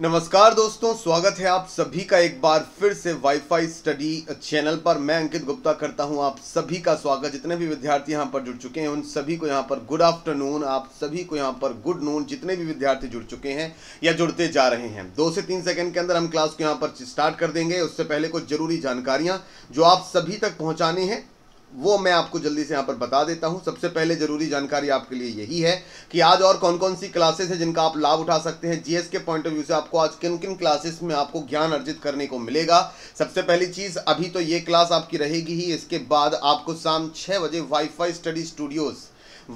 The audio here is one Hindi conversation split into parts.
नमस्कार दोस्तों स्वागत है आप सभी का एक बार फिर से वाईफाई स्टडी चैनल पर मैं अंकित गुप्ता करता हूं आप सभी का स्वागत जितने भी विद्यार्थी यहां पर जुड़ चुके हैं उन सभी को यहां पर गुड आफ्टरनून आप सभी को यहां पर गुड नून जितने भी विद्यार्थी जुड़ चुके हैं या जुड़ते जा रहे हैं दो से तीन सेकंड के अंदर हम क्लास को यहाँ पर स्टार्ट कर देंगे उससे पहले कुछ जरूरी जानकारियाँ जो आप सभी तक पहुँचानी हैं वो मैं आपको जल्दी से यहाँ पर बता देता हूँ सबसे पहले जरूरी जानकारी आपके लिए यही है कि आज और कौन कौन सी क्लासेस है जिनका आप लाभ उठा सकते हैं जीएस के पॉइंट ऑफ व्यू से आपको आज किन किन क्लासेस में आपको ज्ञान अर्जित करने को मिलेगा सबसे पहली चीज़ अभी तो ये क्लास आपकी रहेगी ही इसके बाद आपको शाम छः बजे Y study studios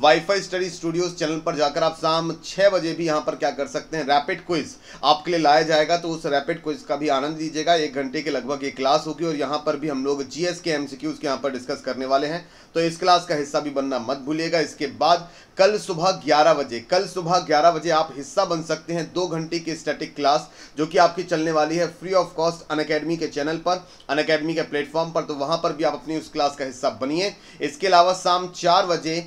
wifi study studios channel पर जाकर आप शाम छह बजे भी यहाँ पर क्या कर सकते हैं रैपिड क्विज आपके लिए लाया जाएगा तो उस रैपिड क्विज का भी आनंद लीजिएगा एक घंटे के लगभग ये क्लास होगी और यहां पर भी हम लोग जीएस के एमसीक्यूज के यहां पर डिस्कस करने वाले हैं तो इस क्लास का हिस्सा भी बनना मत भूलिएगा इसके बाद कल सुबह ग्यारह बजे कल सुबह ग्यारह बजे आप हिस्सा बन सकते हैं दो घंटे की स्टेटिक क्लास जो कि आपकी चलने वाली है फ्री ऑफ कॉस्ट अन के चैनल पर अन के प्लेटफॉर्म पर तो वहां पर भी आप अपनी उस क्लास का हिस्सा बनिए इसके अलावा शाम चार बजे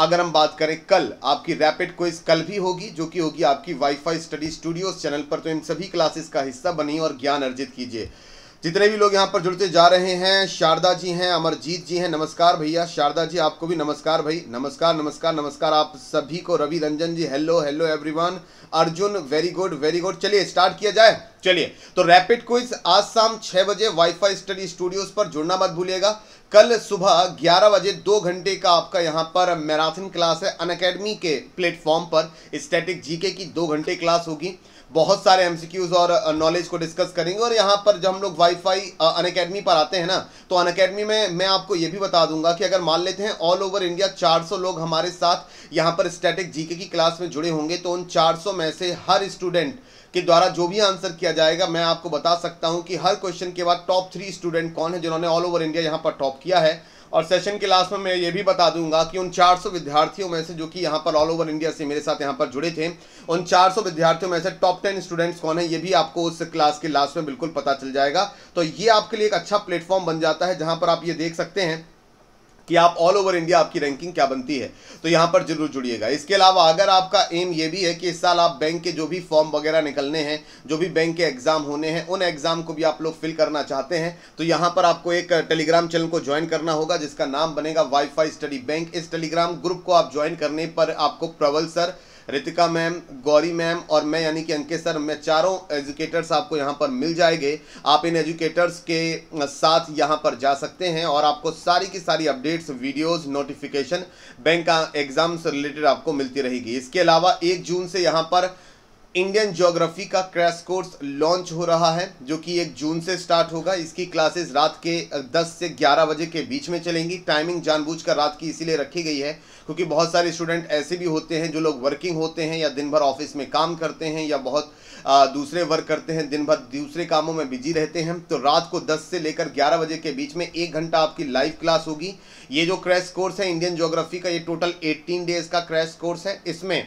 अगर हम बात करें कल आपकी रैपिड क्विज कल भी होगी जो कि होगी आपकी वाईफाई स्टडी स्टूडियोज चैनल पर तो इन सभी क्लासेस का हिस्सा बनिए और ज्ञान अर्जित कीजिए जितने भी लोग यहाँ पर जुड़ते जा रहे हैं शारदा जी हैं अमरजीत जी हैं नमस्कार भैया शारदा जी आपको भी नमस्कार भाई नमस्कार नमस्कार नमस्कार आप सभी को Ravi Ranjan ji hello hello everyone Arjun very good very good चलिए स्टार्ट किया जाए चलिए तो रैपिड क्विज आज शाम छह बजे वाईफाई स्टडी स्टूडियोज पर जुड़ना मत भूलिएगा कल सुबह 11 बजे दो घंटे का आपका यहाँ पर मैराथन क्लास है अन अकेडमी के प्लेटफॉर्म पर स्टैटिक जीके की दो घंटे क्लास होगी बहुत सारे एमसीक्यूज और नॉलेज को डिस्कस करेंगे और यहाँ पर जब हम लोग वाईफाई अन अकेडमी पर आते हैं ना तो अन अकेडमी में मैं आपको ये भी बता दूंगा कि अगर मान लेते हैं ऑल ओवर इंडिया 400 लोग हमारे साथ यहाँ पर स्टैटिक जीके की क्लास में जुड़े होंगे तो उन 400 में से हर स्टूडेंट के द्वारा जो भी आंसर किया जाएगा मैं आपको बता सकता हूं कि हर क्वेश्चन के बाद टॉप थ्री स्टूडेंट कौन है जिन्होंने ऑल ओवर इंडिया यहां पर टॉप किया है और सेशन के लास्ट में मैं ये भी बता दूंगा कि उन 400 विद्यार्थियों में से जो कि यहाँ पर ऑल ओवर इंडिया से मेरे साथ यहाँ पर जुड़े थे उन 400 विद्यार्थियों में से टॉप 10 स्टूडेंट्स कौन है ये भी आपको उस क्लास के लास्ट में बिल्कुल पता चल जाएगा तो ये आपके लिए एक अच्छा प्लेटफॉर्म बन जाता है जहाँ पर आप ये देख सकते हैं कि आप ऑल ओवर इंडिया आपकी रैंकिंग क्या बनती है तो यहां पर जरूर जुड़िएगा इसके अलावा अगर आपका एम ये भी है कि इस साल आप बैंक के जो भी फॉर्म वगैरह निकलने हैं जो भी बैंक के एग्ज़ाम होने हैं उन एग्ज़ाम को भी आप लोग फिल करना चाहते हैं तो यहां पर आपको एक टेलीग्राम चैनल को ज्वाइन करना होगा जिसका नाम बनेगा वाई स्टडी बैंक इस टेलीग्राम ग्रुप को आप ज्वाइन करने पर आपको Prabal sir Ritika ma'am Gauri ma'am और मैं यानी कि अंकित सर मैं चारों एजुकेटर्स आपको यहाँ पर मिल जाएंगे आप इन एजुकेटर्स के साथ यहाँ पर जा सकते हैं और आपको सारी की सारी updates videos notification bank exam से रिलेटेड आपको मिलती रहेगी इसके अलावा एक जून से यहाँ पर इंडियन ज्योग्राफी का क्रैश कोर्स लॉन्च हो रहा है जो कि एक जून से स्टार्ट होगा इसकी क्लासेस रात के 10 से 11 बजे के बीच में चलेंगी टाइमिंग जानबूझकर रात की इसीलिए रखी गई है क्योंकि बहुत सारे स्टूडेंट ऐसे भी होते हैं जो लोग वर्किंग होते हैं या दिन भर ऑफिस में काम करते हैं या बहुत आ, दूसरे वर्क करते हैं दिन भर दूसरे कामों में बिजी रहते हैं तो रात को 10 से लेकर 11 बजे के बीच में एक घंटा आपकी लाइव क्लास होगी ये जो क्रैश कोर्स है इंडियन ज्योग्राफी का ये टोटल 18 डेज का क्रैश कोर्स है इसमें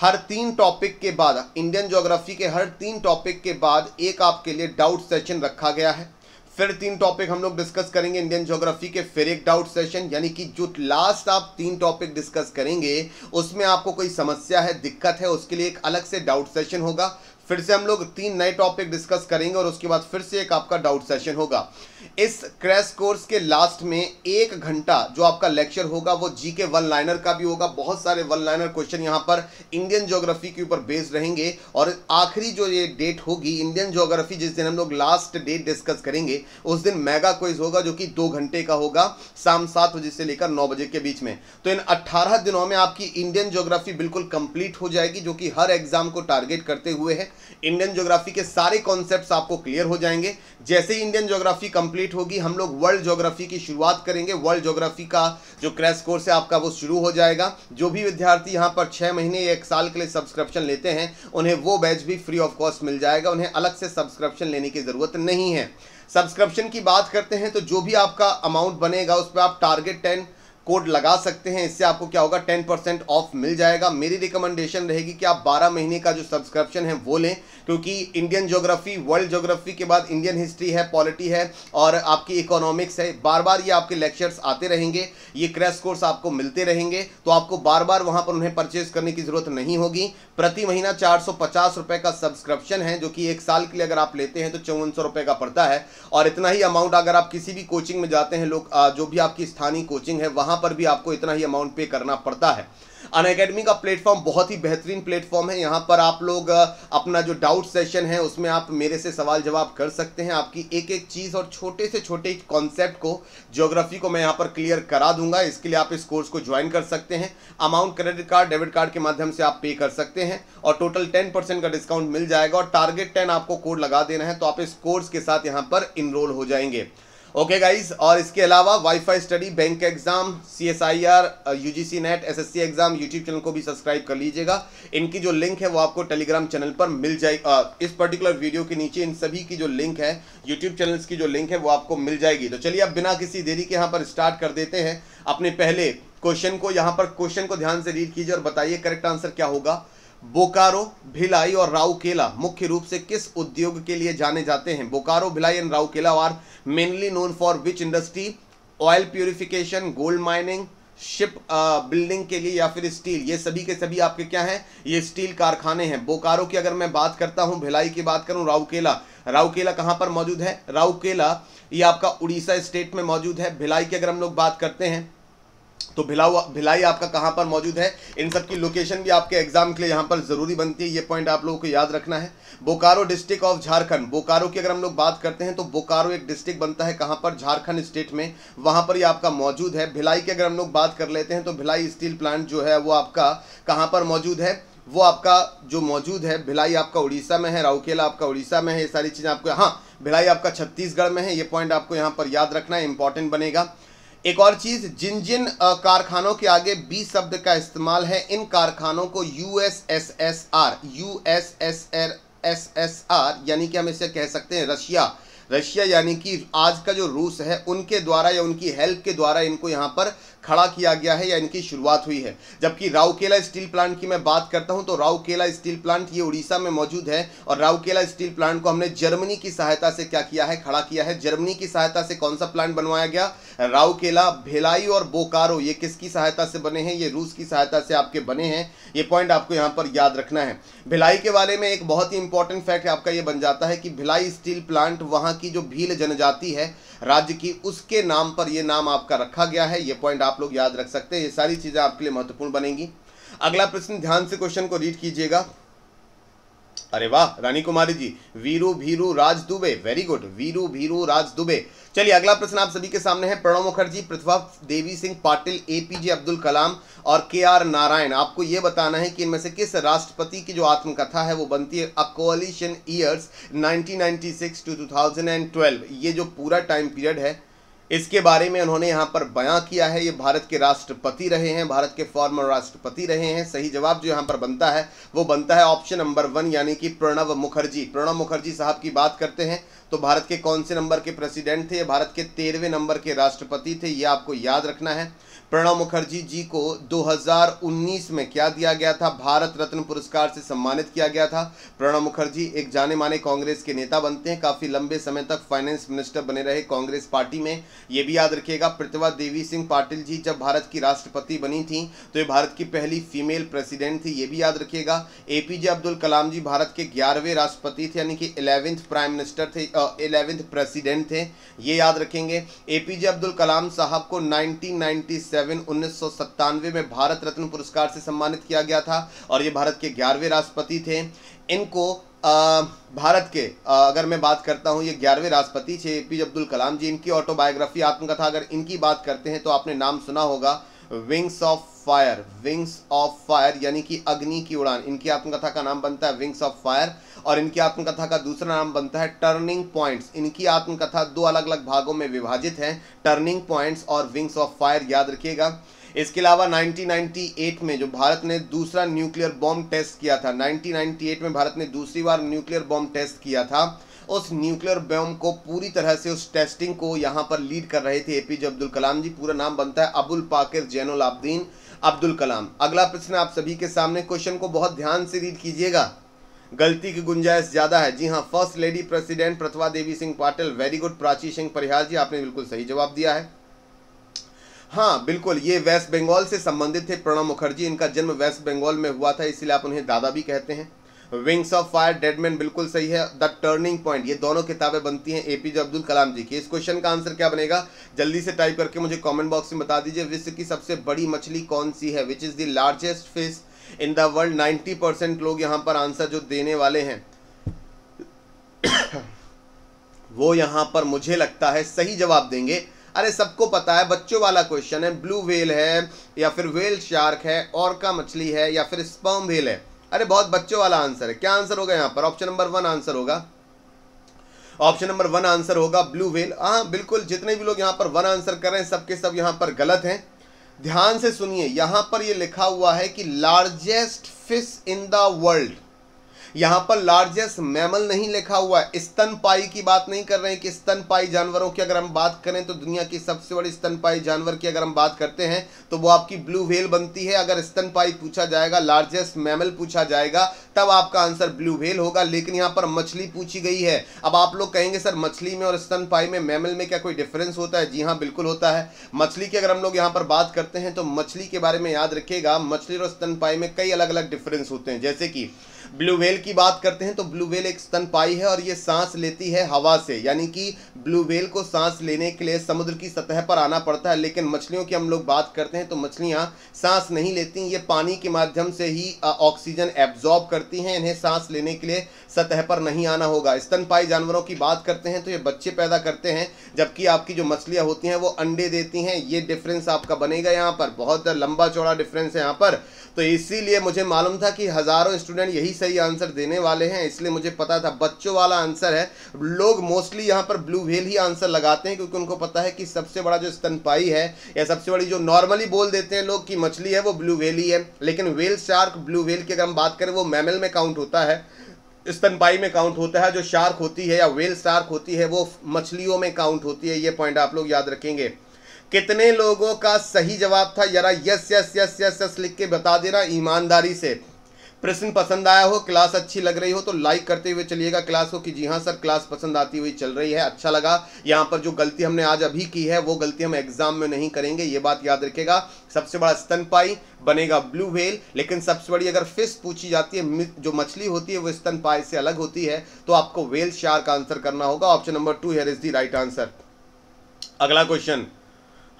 हर तीन टॉपिक के बाद इंडियन ज्योग्राफी के हर तीन टॉपिक के बाद एक आपके लिए डाउट सेशन रखा गया है फिर तीन टॉपिक हम लोग डिस्कस करेंगे इंडियन ज्योग्राफी के फिर एक डाउट सेशन यानी कि जो लास्ट आप तीन टॉपिक डिस्कस करेंगे उसमें आपको कोई समस्या है दिक्कत है उसके लिए एक अलग से डाउट सेशन होगा फिर से हम लोग तीन नए टॉपिक डिस्कस करेंगे और उसके बाद फिर से एक आपका डाउट सेशन होगा इस क्रैश कोर्स के लास्ट में एक घंटा जो आपका लेक्चर होगा वो जी के वन लाइनर का भी होगा बहुत सारे वन लाइनर क्वेश्चन यहाँ पर इंडियन ज्योग्राफी के ऊपर बेस्ड रहेंगे और आखिरी जो ये डेट होगी इंडियन ज्योग्राफी जिस दिन हम लोग लास्ट डेट डिस्कस करेंगे उस दिन मेगा क्विज होगा जो कि दो घंटे का होगा शाम सात बजे से लेकर नौ बजे के बीच में तो इन अट्ठारह दिनों में आपकी इंडियन ज्योग्राफी बिल्कुल कंप्लीट हो जाएगी जो कि हर एग्जाम को टारगेट करते हुए है इंडियन ज्योग्राफी के सारे कॉन्सेप्ट आपको क्लियर हो जाएंगे जैसे ही इंडियन ज्योग्राफी कंप्लीट कंप्लीट होगी हम लोग वर्ल्ड ज्योग्राफी की शुरुआत करेंगे वर्ल्ड ज्योग्राफी का जो क्रैश कोर्स है आपका वो शुरू हो जाएगा जो भी विद्यार्थी यहाँ पर छः महीने या एक साल के लिए सब्सक्रिप्शन लेते हैं उन्हें वो बैच भी फ्री ऑफ कॉस्ट मिल जाएगा उन्हें अलग से सब्सक्रिप्शन लेने की ज़रूरत नहीं है सब्सक्रिप्शन की बात करते हैं तो जो भी आपका अमाउंट बनेगा उस पर आप टारगेट टेन कोड लगा सकते हैं इससे आपको क्या होगा टेन परसेंट ऑफ मिल जाएगा मेरी रिकमेंडेशन रहेगी कि आप बारह महीने का जो सब्सक्रिप्शन है वो लें क्योंकि इंडियन ज्योग्राफी वर्ल्ड ज्योग्राफी के बाद इंडियन हिस्ट्री है पॉलिटी है और आपकी इकोनॉमिक्स है बार बार ये आपके लेक्चर्स आते रहेंगे ये क्रैश कोर्स आपको मिलते रहेंगे तो आपको बार बार वहाँ पर उन्हें परचेज करने की ज़रूरत नहीं होगी प्रति महीना चार रुपए का सब्सक्रिप्शन है जो कि एक साल के लिए अगर आप लेते हैं तो चौवन रुपए का पड़ता है और इतना ही अमाउंट अगर आप किसी भी कोचिंग में जाते हैं लोग जो भी आपकी स्थानीय कोचिंग है वहाँ पर भी आपको इतना ही अमाउंट पे करना पड़ता है अन अकेडमी का प्लेटफॉर्म बहुत ही बेहतरीन प्लेटफॉर्म है यहाँ पर आप लोग अपना जो डाउट सेशन है उसमें आप मेरे से सवाल जवाब कर सकते हैं आपकी एक एक चीज़ और छोटे से छोटे कॉन्सेप्ट को ज्योग्राफी को मैं यहाँ पर क्लियर करा दूंगा इसके लिए आप इस कोर्स को ज्वाइन कर सकते हैं amount credit card debit card के माध्यम से आप पे कर सकते हैं और टोटल टेन परसेंट का डिस्काउंट मिल जाएगा और टारगेट टेन आपको कोड लगा देना है तो आप इस कोर्स के साथ यहाँ पर इनरोल हो जाएंगे ओके गाइज और इसके अलावा wifi study bank exam C S I R U G C NET S S C exam YouTube channel को भी सब्सक्राइब कर लीजिएगा इनकी जो लिंक है वो आपको टेलीग्राम चैनल पर मिल जाएगी uh, इस पर्टिकुलर वीडियो के नीचे इन सभी की जो लिंक है यूट्यूब चैनल्स की जो लिंक है वो आपको मिल जाएगी तो चलिए अब बिना किसी देरी के यहाँ पर स्टार्ट कर देते हैं अपने पहले क्वेश्चन को यहाँ पर क्वेश्चन को ध्यान से रीड कीजिए और बताइए करेक्ट आंसर क्या होगा बोकारो भिलाई और राउकेला मुख्य रूप से किस उद्योग के लिए जाने जाते हैं Bokaro Bhilai and Rourkela are mainly known for which industry oil purification gold mining ship building के लिए या फिर स्टील ये सभी के सभी आपके क्या हैं ये स्टील कारखाने हैं बोकारो की अगर मैं बात करता हूँ भिलाई की बात करूँ राउकेला राउकेला कहाँ पर मौजूद है राउकेला ये आपका उड़ीसा स्टेट में मौजूद है भिलाई की अगर हम लोग बात करते हैं तो भिलाऊ भिलाई आपका कहां पर मौजूद है इन सब की लोकेशन भी आपके एग्जाम के लिए यहां पर ज़रूरी बनती है ये पॉइंट आप लोगों को याद रखना है बोकारो डिस्ट्रिक्ट ऑफ झारखंड बोकारो की अगर हम लोग बात करते हैं तो बोकारो एक डिस्ट्रिक्ट बनता है कहां पर झारखंड स्टेट में वहां पर ये आपका मौजूद है भिलाई की अगर हम लोग बात कर लेते हैं तो भिलाई स्टील प्लांट जो है वो आपका कहाँ पर मौजूद है वो आपका जो मौजूद है भिलाई आपका उड़ीसा में है राउकेला आपका उड़ीसा में है ये सारी चीज़ें आपको हाँ भिलाई आपका छत्तीसगढ़ में है ये पॉइंट आपको यहाँ पर याद रखना है इंपॉर्टेंट बनेगा एक और चीज जिन जिन कारखानों के आगे बी शब्द का इस्तेमाल है इन कारखानों को यूएसएसएसआर यूएसएसआर यानी कि हम इसे कह सकते हैं रशिया रशिया यानी कि आज का जो रूस है उनके द्वारा या उनकी हेल्प के द्वारा इनको यहां पर खड़ा किया गया है या इनकी शुरुआत हुई है जबकि राउकेला स्टील प्लांट की मैं बात करता हूं तो राउकेला स्टील प्लांट ये उड़ीसा में मौजूद है और राउकेला स्टील प्लांट को हमने जर्मनी की सहायता से क्या किया है खड़ा किया है जर्मनी की सहायता से कौन सा प्लांट बनवाया गया राउकेला भेलाई और बोकारो ये किसकी सहायता से बने हैं ये रूस की सहायता से आपके बने हैं ये पॉइंट आपको यहाँ पर याद रखना है भिलाई के बारे में एक बहुत ही इंपॉर्टेंट फैक्ट आपका ये बन जाता है कि भिलाई स्टील प्लांट वहाँ की जो भील जनजाति है राज्य की उसके नाम पर यह नाम आपका रखा गया है यह पॉइंट आप लोग याद रख सकते हैं ये सारी चीज़ें आपके लिए महत्वपूर्ण बनेंगी अगला प्रश्न ध्यान से क्वेश्चन को रीड कीजिएगा अरे वाह रानी कुमारी जी वीरू भीरू राज दुबे वेरी गुड वीरू भीरू राज दुबे चलिए अगला प्रश्न आप सभी के सामने है प्रणव मुखर्जी प्रतिभा देवी सिंह पाटिल एपीजे अब्दुल कलाम और के आर नारायण आपको यह बताना है कि इनमें से किस राष्ट्रपति की जो आत्मकथा है वो बनती है अ नाइनटीन ईयर्स 1996 टू 2012 ये जो पूरा टाइम पीरियड है इसके बारे में उन्होंने यहाँ पर बयां किया है ये भारत के राष्ट्रपति रहे हैं भारत के फॉर्मर राष्ट्रपति रहे हैं सही जवाब जो यहाँ पर बनता है वो बनता है ऑप्शन नंबर वन यानी कि प्रणब मुखर्जी प्रणब मुखर्जी साहब की बात करते हैं तो भारत के कौन से नंबर के प्रेसिडेंट थे भारत के तेरहवें नंबर के राष्ट्रपति थे ये आपको याद रखना है प्रणब मुखर्जी जी को 2019 में क्या दिया गया था भारत रत्न पुरस्कार से सम्मानित किया गया था प्रणब मुखर्जी एक जाने माने कांग्रेस के नेता बनते हैं काफ़ी लंबे समय तक फाइनेंस मिनिस्टर बने रहे कांग्रेस पार्टी में यह भी याद रखिएगा प्रतिभा देवी सिंह पाटिल जी जब भारत की राष्ट्रपति बनी थी तो ये भारत की पहली फीमेल प्रेसिडेंट थी ये भी याद रखिएगा एपीजे अब्दुल कलाम जी भारत के ग्यारहवें राष्ट्रपति थे यानी कि इलेवेंथ प्राइम मिनिस्टर थे इलेवेंथ प्रेसिडेंट थे ये याद रखेंगे ए पी जे अब्दुल कलाम साहब को 1997 1997 में भारत रत्न पुरस्कार से सम्मानित किया गया था और ये भारत के ग्यारहवें राष्ट्रपति थे इनको आ, भारत के आ, अगर मैं बात करता हूँ ये ग्यारहवें राष्ट्रपति थे ए पी जे अब्दुल कलाम जी इनकी ऑटोबायोग्राफी आत्मकथा अगर इनकी बात करते हैं तो आपने नाम सुना होगा Wings of Fire Wings of Fire यानी कि अग्नि की उड़ान इनकी आत्मकथा का नाम बनता है विंग्स ऑफ फायर और इनकी आत्मकथा का दूसरा नाम बनता है टर्निंग पॉइंट्स इनकी आत्मकथा दो अलग अलग भागों में विभाजित है टर्निंग पॉइंट्स और विंग्स ऑफ फायर याद रखिएगा इसके अलावा 1998 में जो भारत ने दूसरा न्यूक्लियर बॉम्ब टेस्ट किया था 1998 में भारत ने दूसरी बार न्यूक्लियर बॉम्ब टेस्ट किया था उस न्यूक्लियर बॉम्ब को पूरी तरह से उस टेस्टिंग को यहां पर लीड कर रहे थे एपीजे अब्दुल कलाम जी पूरा नाम बनता है अबुल पाकिर जैनुल आबदीन अब्दुल कलाम अगला प्रश्न आप सभी के सामने क्वेश्चन को बहुत ध्यान से रीड कीजिएगा गलती की गुंजाइश ज़्यादा है जी हाँ first lady president Pratibha Devi Singh Patil very good Prachi Singh Parihar ji आपने बिल्कुल सही जवाब दिया है हाँ बिल्कुल ये वेस्ट बंगाल से संबंधित थे प्रणब मुखर्जी इनका जन्म वेस्ट बंगाल में हुआ था इसलिए आप उन्हें दादा भी कहते हैं विंग्स ऑफ फायर डेडमैन बिल्कुल सही है द टर्निंग पॉइंट ये दोनों किताबें बनती हैं एपीजे अब्दुल कलाम जी की इस क्वेश्चन का आंसर क्या बनेगा जल्दी से टाइप करके मुझे कमेंट बॉक्स में बता दीजिए विश्व की सबसे बड़ी मछली कौन सी है which is the largest fish in the world ninety percent लोग यहाँ पर आंसर जो देने वाले हैं वो यहाँ पर मुझे लगता है सही जवाब देंगे अरे सबको पता है बच्चों वाला क्वेश्चन है ब्लू व्हेल है या फिर व्हेल शार्क है और का मछली है या फिर स्पर्म व्हेल है अरे बहुत बच्चों वाला आंसर है क्या आंसर होगा यहां पर ऑप्शन नंबर वन आंसर होगा ऑप्शन नंबर वन आंसर होगा ब्लू वेल हाँ बिल्कुल जितने भी लोग यहां पर वन आंसर कर रहे हैं सबके सब यहां पर गलत हैं ध्यान से सुनिए यहां पर ये लिखा हुआ है कि largest fish in the world यहाँ पर लार्जेस्ट मैमल नहीं लिखा हुआ है स्तनपाई की बात नहीं कर रहे हैं कि स्तनपाई जानवरों की अगर हम बात करें तो दुनिया की सबसे बड़ी स्तनपाई जानवर की अगर हम बात करते हैं तो वो आपकी ब्लू व्हेल बनती है अगर स्तनपाई पूछा जाएगा लार्जेस्ट मैमल पूछा जाएगा तब आपका आंसर ब्लू व्हेल होगा लेकिन यहाँ पर मछली पूछी गई है अब आप लोग कहेंगे सर मछली में और स्तनपाई में मैमल में क्या कोई डिफरेंस होता है जी हाँ बिल्कुल होता है मछली की अगर हम लोग यहाँ पर बात करते हैं तो मछली के बारे में याद रखिएगा मछली और स्तनपाई में कई अलग अलग डिफरेंस होते हैं जैसे कि ब्लू वेल की बात करते हैं तो ब्लू वेल एक स्तनपाई है और ये सांस लेती है हवा से यानी कि ब्लू वेल को सांस लेने के लिए समुद्र की सतह पर आना पड़ता है लेकिन मछलियों की हम लोग बात करते हैं तो मछलियाँ सांस नहीं लेती ये पानी के माध्यम से ही ऑक्सीजन एब्जॉर्ब करती हैं इन्हें सांस लेने के लिए सतह पर नहीं आना होगा स्तनपाई जानवरों की बात करते हैं तो ये बच्चे पैदा करते हैं जबकि आपकी जो मछलियाँ होती हैं वो अंडे देती हैं ये डिफरेंस आपका बनेगा यहाँ पर बहुत लंबा चौड़ा डिफरेंस है यहाँ पर तो इसीलिए मुझे मालूम था कि हज़ारों स्टूडेंट यही सही आंसर देने वाले हैं इसलिए मुझे पता था बच्चों वाला आंसर है लोग मोस्टली यहाँ पर ब्लू व्हेल ही आंसर लगाते हैं क्योंकि उनको पता है कि सबसे बड़ा जो स्तनपाई है या सबसे बड़ी जो नॉर्मली बोल देते हैं लोग कि मछली है वो ब्लू व्हेल ही है लेकिन व्हेल शार्क ब्लू व्हेल की अगर हम बात करें वो मैमल में काउंट होता है स्तनपाई में काउंट होता है जो शार्क होती है या वेल शार्क होती है वो मछलियों में काउंट होती है ये पॉइंट आप लोग याद रखेंगे कितने लोगों का सही जवाब था जरा yes yes yes yes yes लिख के बता देना ईमानदारी से प्रश्न पसंद आया हो क्लास अच्छी लग रही हो तो लाइक करते हुए चलिएगा क्लास को कि जी हाँ सर क्लास पसंद आती हुई चल रही है अच्छा लगा यहाँ पर जो गलती हमने आज अभी की है वो गलती हम एग्जाम में नहीं करेंगे ये बात याद रखेगा सबसे बड़ा स्तनपाई बनेगा ब्लू व्हेल लेकिन सबसे बड़ी अगर फिश पूछी जाती है जो मछली होती है वो स्तनपाई से अलग होती है तो आपको व्हेल का आंसर करना होगा option number two here is the right answer अगला क्वेश्चन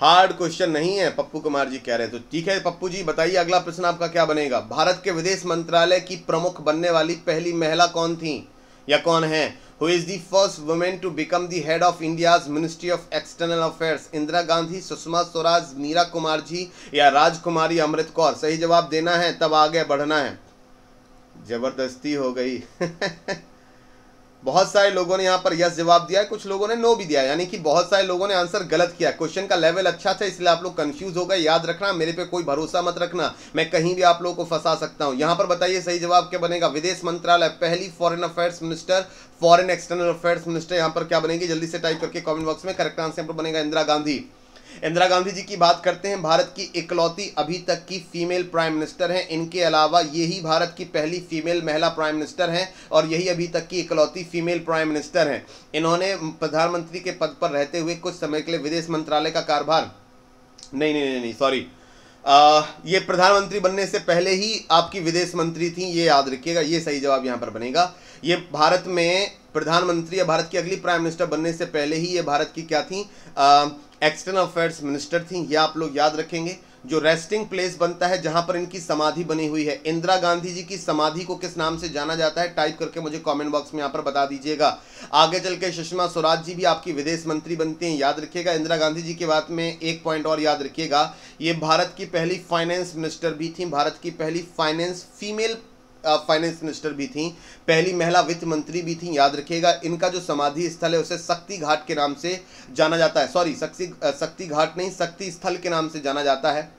हार्ड क्वेश्चन नहीं है पप्पू कुमार जी कह रहे तो ठीक है पप्पू जी बताइए अगला प्रश्न आपका क्या बनेगा भारत के विदेश मंत्रालय की प्रमुख बनने वाली पहली महिला कौन थी या कौन है who is the first woman to become the head of India ministry of external affairs Indira Gandhi Sushma Swaraj Meira Kumar ji या राजकुमारी अमृत कौर सही जवाब देना है तब आगे बढ़ना है जबरदस्ती हो गई बहुत सारे लोगों ने यहाँ पर यस जवाब दिया है कुछ लोगों ने नो भी दिया यानी कि बहुत सारे लोगों ने आंसर गलत किया क्वेश्चन का लेवल अच्छा था इसलिए आप लोग कंफ्यूज हो गए याद रखना मेरे पे कोई भरोसा मत रखना मैं कहीं भी आप लोगों को फंसा सकता हूँ यहाँ पर बताइए सही जवाब क्या बनेगा विदेश मंत्रालय पहली foreign affairs minister foreign external affairs minister यहाँ पर क्या बनेगी जल्दी से टाइप करके कॉमेंट बॉक्स में करेक्ट आंसर यहाँ पर बनेगा इंदिरा गांधी इंदिरा गांधी जी की बात करते हैं भारत की इकलौती अभी तक की फीमेल प्राइम मिनिस्टर हैं इनके अलावा यही भारत की पहली फीमेल महिला प्राइम मिनिस्टर हैं और यही अभी तक की इकलौती फीमेल प्राइम मिनिस्टर हैं इन्होंने प्रधानमंत्री के पद पर रहते हुए कुछ समय के लिए विदेश मंत्रालय का कारभार नहीं नहीं नहीं, सॉरी आ, ये प्रधानमंत्री बनने से पहले ही आपकी विदेश मंत्री थी ये याद रखिएगा ये सही जवाब यहाँ पर बनेगा ये भारत में प्रधानमंत्री या भारत की अगली प्राइम मिनिस्टर बनने से पहले ही ये भारत की क्या थी आ, एक्सटर्नल अफेयर्स मिनिस्टर थी यह आप लोग याद रखेंगे जो रेस्टिंग प्लेस बनता है जहां पर इनकी समाधि बनी हुई है इंदिरा गांधी जी की समाधि को किस नाम से जाना जाता है टाइप करके मुझे कमेंट बॉक्स में यहां पर बता दीजिएगा आगे चल के सुषमा स्वराज जी भी आपकी विदेश मंत्री बनती हैं याद रखिएगा इंदिरा गांधी जी के बाद में एक पॉइंट और याद रखिएगा ये भारत की पहली फाइनेंस मिनिस्टर भी थी भारत की पहली फाइनेंस फीमेल फाइनेंस मिनिस्टर भी थी पहली महिला वित्त मंत्री भी थी याद रखिएगा इनका जो समाधि स्थल है उसे शक्ति घाट के नाम से जाना जाता है सॉरी शक्ति शक्ति घाट नहीं शक्ति स्थल के नाम से जाना जाता है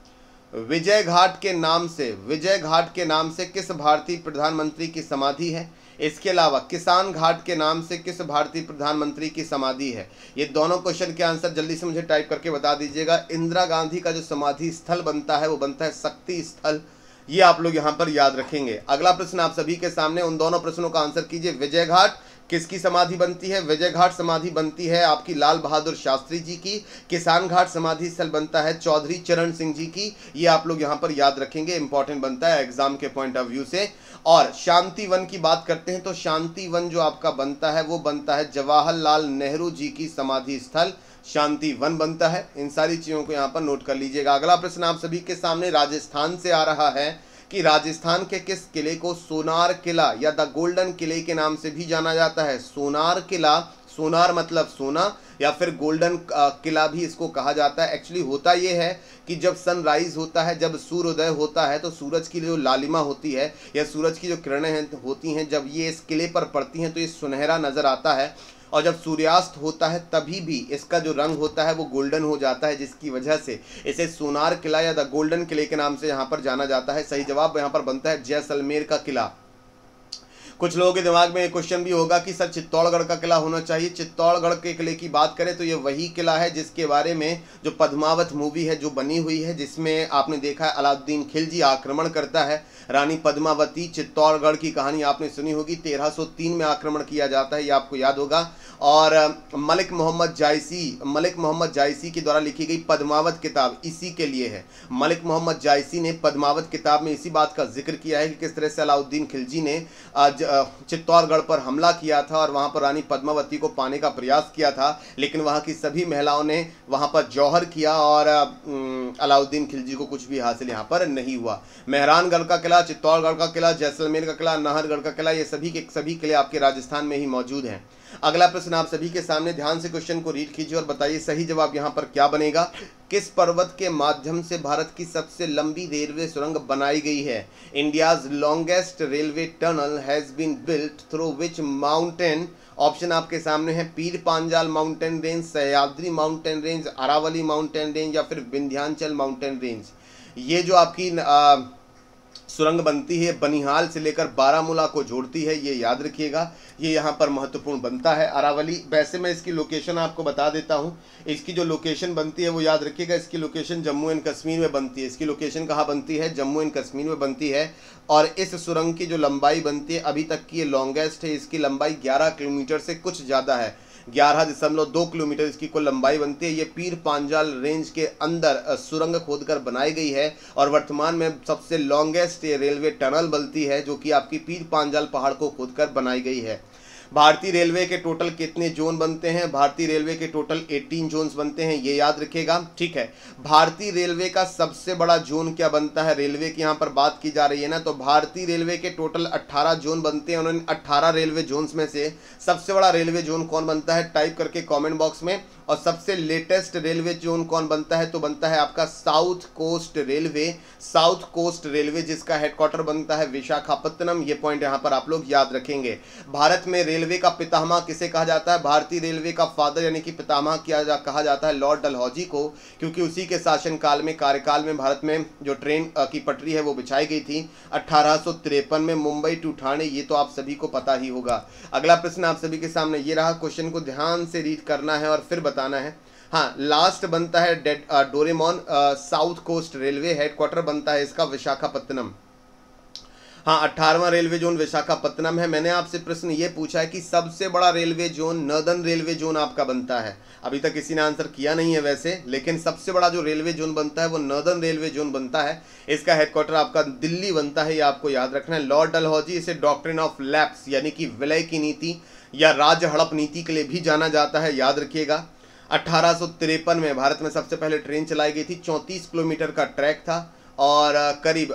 विजय घाट के नाम से विजय घाट के नाम से किस भारतीय प्रधानमंत्री की समाधि है इसके अलावा किसान घाट के नाम से किस भारतीय प्रधानमंत्री की समाधि है ये दोनों क्वेश्चन के आंसर जल्दी से मुझे टाइप करके बता दीजिएगा इंदिरा गांधी का जो समाधि स्थल बनता है वो बनता है शक्ति स्थल ये आप लोग यहाँ पर याद रखेंगे अगला प्रश्न आप सभी के सामने उन दोनों प्रश्नों का आंसर कीजिए विजय घाट किसकी समाधि बनती है विजय घाट समाधि बनती है आपकी लाल बहादुर शास्त्री जी की किसान घाट समाधि स्थल बनता है चौधरी चरण सिंह जी की ये आप लोग यहाँ पर याद रखेंगे इंपॉर्टेंट बनता है एग्जाम के पॉइंट ऑफ व्यू से और शांति वन की बात करते हैं तो शांति वन जो आपका बनता है वो बनता है जवाहरलाल नेहरू जी की समाधि स्थल शांति वन बनता है इन सारी चीज़ों को यहाँ पर नोट कर लीजिएगा अगला प्रश्न आप सभी के सामने राजस्थान से आ रहा है कि राजस्थान के किस किले को सोनार किला या द गोल्डन किले के नाम से भी जाना जाता है सोनार किला सोनार मतलब सोना या फिर गोल्डन किला भी इसको कहा जाता है एक्चुअली होता ये है कि जब सनराइज होता है जब सूर्योदय होता है तो सूरज की जो लालिमा होती है या सूरज की जो किरणें होती हैं जब ये इस किले पर पड़ती हैं तो ये सुनहरा नज़र आता है और जब सूर्यास्त होता है तभी भी इसका जो रंग होता है वो गोल्डन हो जाता है जिसकी वजह से इसे सोनार किला या द गोल्डन किले के नाम से यहाँ पर जाना जाता है सही जवाब यहाँ पर बनता है जैसलमेर का किला कुछ लोगों के दिमाग में एक क्वेश्चन भी होगा कि सर चित्तौड़गढ़ का किला होना चाहिए चित्तौड़गढ़ के किले की बात करें तो ये वही किला है जिसके बारे में जो पद्मावत मूवी है जो बनी हुई है जिसमें आपने देखा है अलाउद्दीन खिलजी आक्रमण करता है रानी पद्मावती चित्तौड़गढ़ की कहानी आपने सुनी होगी 1303 में आक्रमण किया जाता है ये आपको याद होगा और मलिक मोहम्मद जायसी मलिक मोहम्मद जायसी के द्वारा लिखी गई पद्मावत किताब इसी के लिए है मलिक मोहम्मद जायसी ने पद्मावत किताब में इसी बात का जिक्र किया है कि किस तरह से अलाउद्दीन खिलजी ने चित्तौड़गढ़ पर हमला किया था और वहाँ पर रानी पद्मावती को पाने का प्रयास किया था लेकिन वहाँ की सभी महिलाओं ने वहाँ पर जौहर किया और अलाउद्दीन खिलजी को कुछ भी हासिल यहाँ पर नहीं हुआ मेहरानगढ़ का किला किला चित्तौड़गढ़ का किला जैसलमेर का किला नाहरगढ़ का किला ये सभी के सभी किले आपके राजस्थान में ही मौजूद हैं अगला प्रश्न आप सभी के सामने ध्यान से क्वेश्चन को रीड कीजिए और बताइए सही जवाब यहाँ पर क्या बनेगा किस पर्वत के माध्यम से भारत की सबसे लंबी रेलवे सुरंग बनाई गई है India's longest railway tunnel has been built through which mountain option आपके सामने है Pir Panjal mountain range Sahyadri mountain range Aravalli mountain range या फिर विंध्यांचल माउंटेन रेंज ये जो आपकी आ, सुरंग बनती है बनिहाल से लेकर बारामूला को जोड़ती है ये याद रखिएगा ये यहाँ पर महत्वपूर्ण बनता है अरावली वैसे मैं इसकी लोकेशन आपको बता देता हूँ इसकी जो लोकेशन बनती है वो याद रखिएगा इसकी लोकेशन जम्मू एंड कश्मीर में बनती है इसकी लोकेशन कहाँ बनती है जम्मू एंड कश्मीर में बनती है और इस सुरंग की जो लंबाई बनती है अभी तक की ये लॉन्गेस्ट है इसकी लंबाई ग्यारह किलोमीटर से कुछ ज़्यादा है ग्यारह दशमलव दो किलोमीटर इसकी कुल लंबाई बनती है ये पीर पांजाल रेंज के अंदर सुरंग खोदकर बनाई गई है और वर्तमान में सबसे लॉन्गेस्ट रेलवे टनल बनती है जो कि आपकी पीर पांजाल पहाड़ को खोदकर बनाई गई है भारतीय रेलवे के टोटल कितने जोन बनते हैं भारतीय रेलवे के टोटल 18 जोन्स बनते हैं ये याद रखिएगा ठीक है भारतीय रेलवे का सबसे बड़ा जोन क्या बनता है रेलवे की यहाँ पर बात की जा रही है ना तो भारतीय रेलवे के टोटल अट्ठारह जोन बनते हैं उन्होंने अट्ठारह रेलवे जोन्स में से सबसे बड़ा रेलवे जोन कौन बनता है टाइप करके कॉमेंट बॉक्स में और सबसे लेटेस्ट रेलवे जोन कौन बनता है तो बनता है आपका south coast railway south coast railway जिसका हेडक्वार्टर बनता है विशाखापत्तनम ये पॉइंट यहां पर आप लोग याद रखेंगे भारत में रेलवे का पितामह किसे कहा जाता है भारतीय रेलवे का फादर यानी कि पितामह किया जा कहा जाता है लॉर्ड डलहौजी को क्योंकि उसी के शासनकाल में कार्यकाल में भारत में जो ट्रेन की पटरी है वो बिछाई गई थी अट्ठारह में मुंबई टू ठाणे ये तो आप सभी को पता ही होगा अगला प्रश्न आप सभी के सामने ये रहा क्वेश्चन को ध्यान से रीड करना है और फिर बताना है हाँ लास्ट बनता है डेड डोरेमोन साउथ कोस्ट रेलवे हेडक्वार्टर बनता है इसका विशाखापत्तनम हाँ अट्ठारवा रेलवे जोन विशाखापत्तनम है मैंने आपसे प्रश्न ये पूछा है कि सबसे बड़ा railway zone northern railway zone आपका बनता है अभी तक किसी ने आंसर किया नहीं है वैसे लेकिन सबसे बड़ा जो रेलवे जोन बनता है वो नर्दन रेलवे जोन बनता है इसका हेडक्वार्टर आपका दिल्ली बनता है ये आपको याद रखना है लॉर्ड डलहौजी इसे डॉक्ट्रिन ऑफ लैप्स यानी कि विलय की नीति या राज्य हड़प नीति के लिए भी जाना जाता है याद रखिएगा अट्ठारह में भारत में सबसे पहले ट्रेन चलाई गई थी चौंतीस किलोमीटर का ट्रैक था और करीब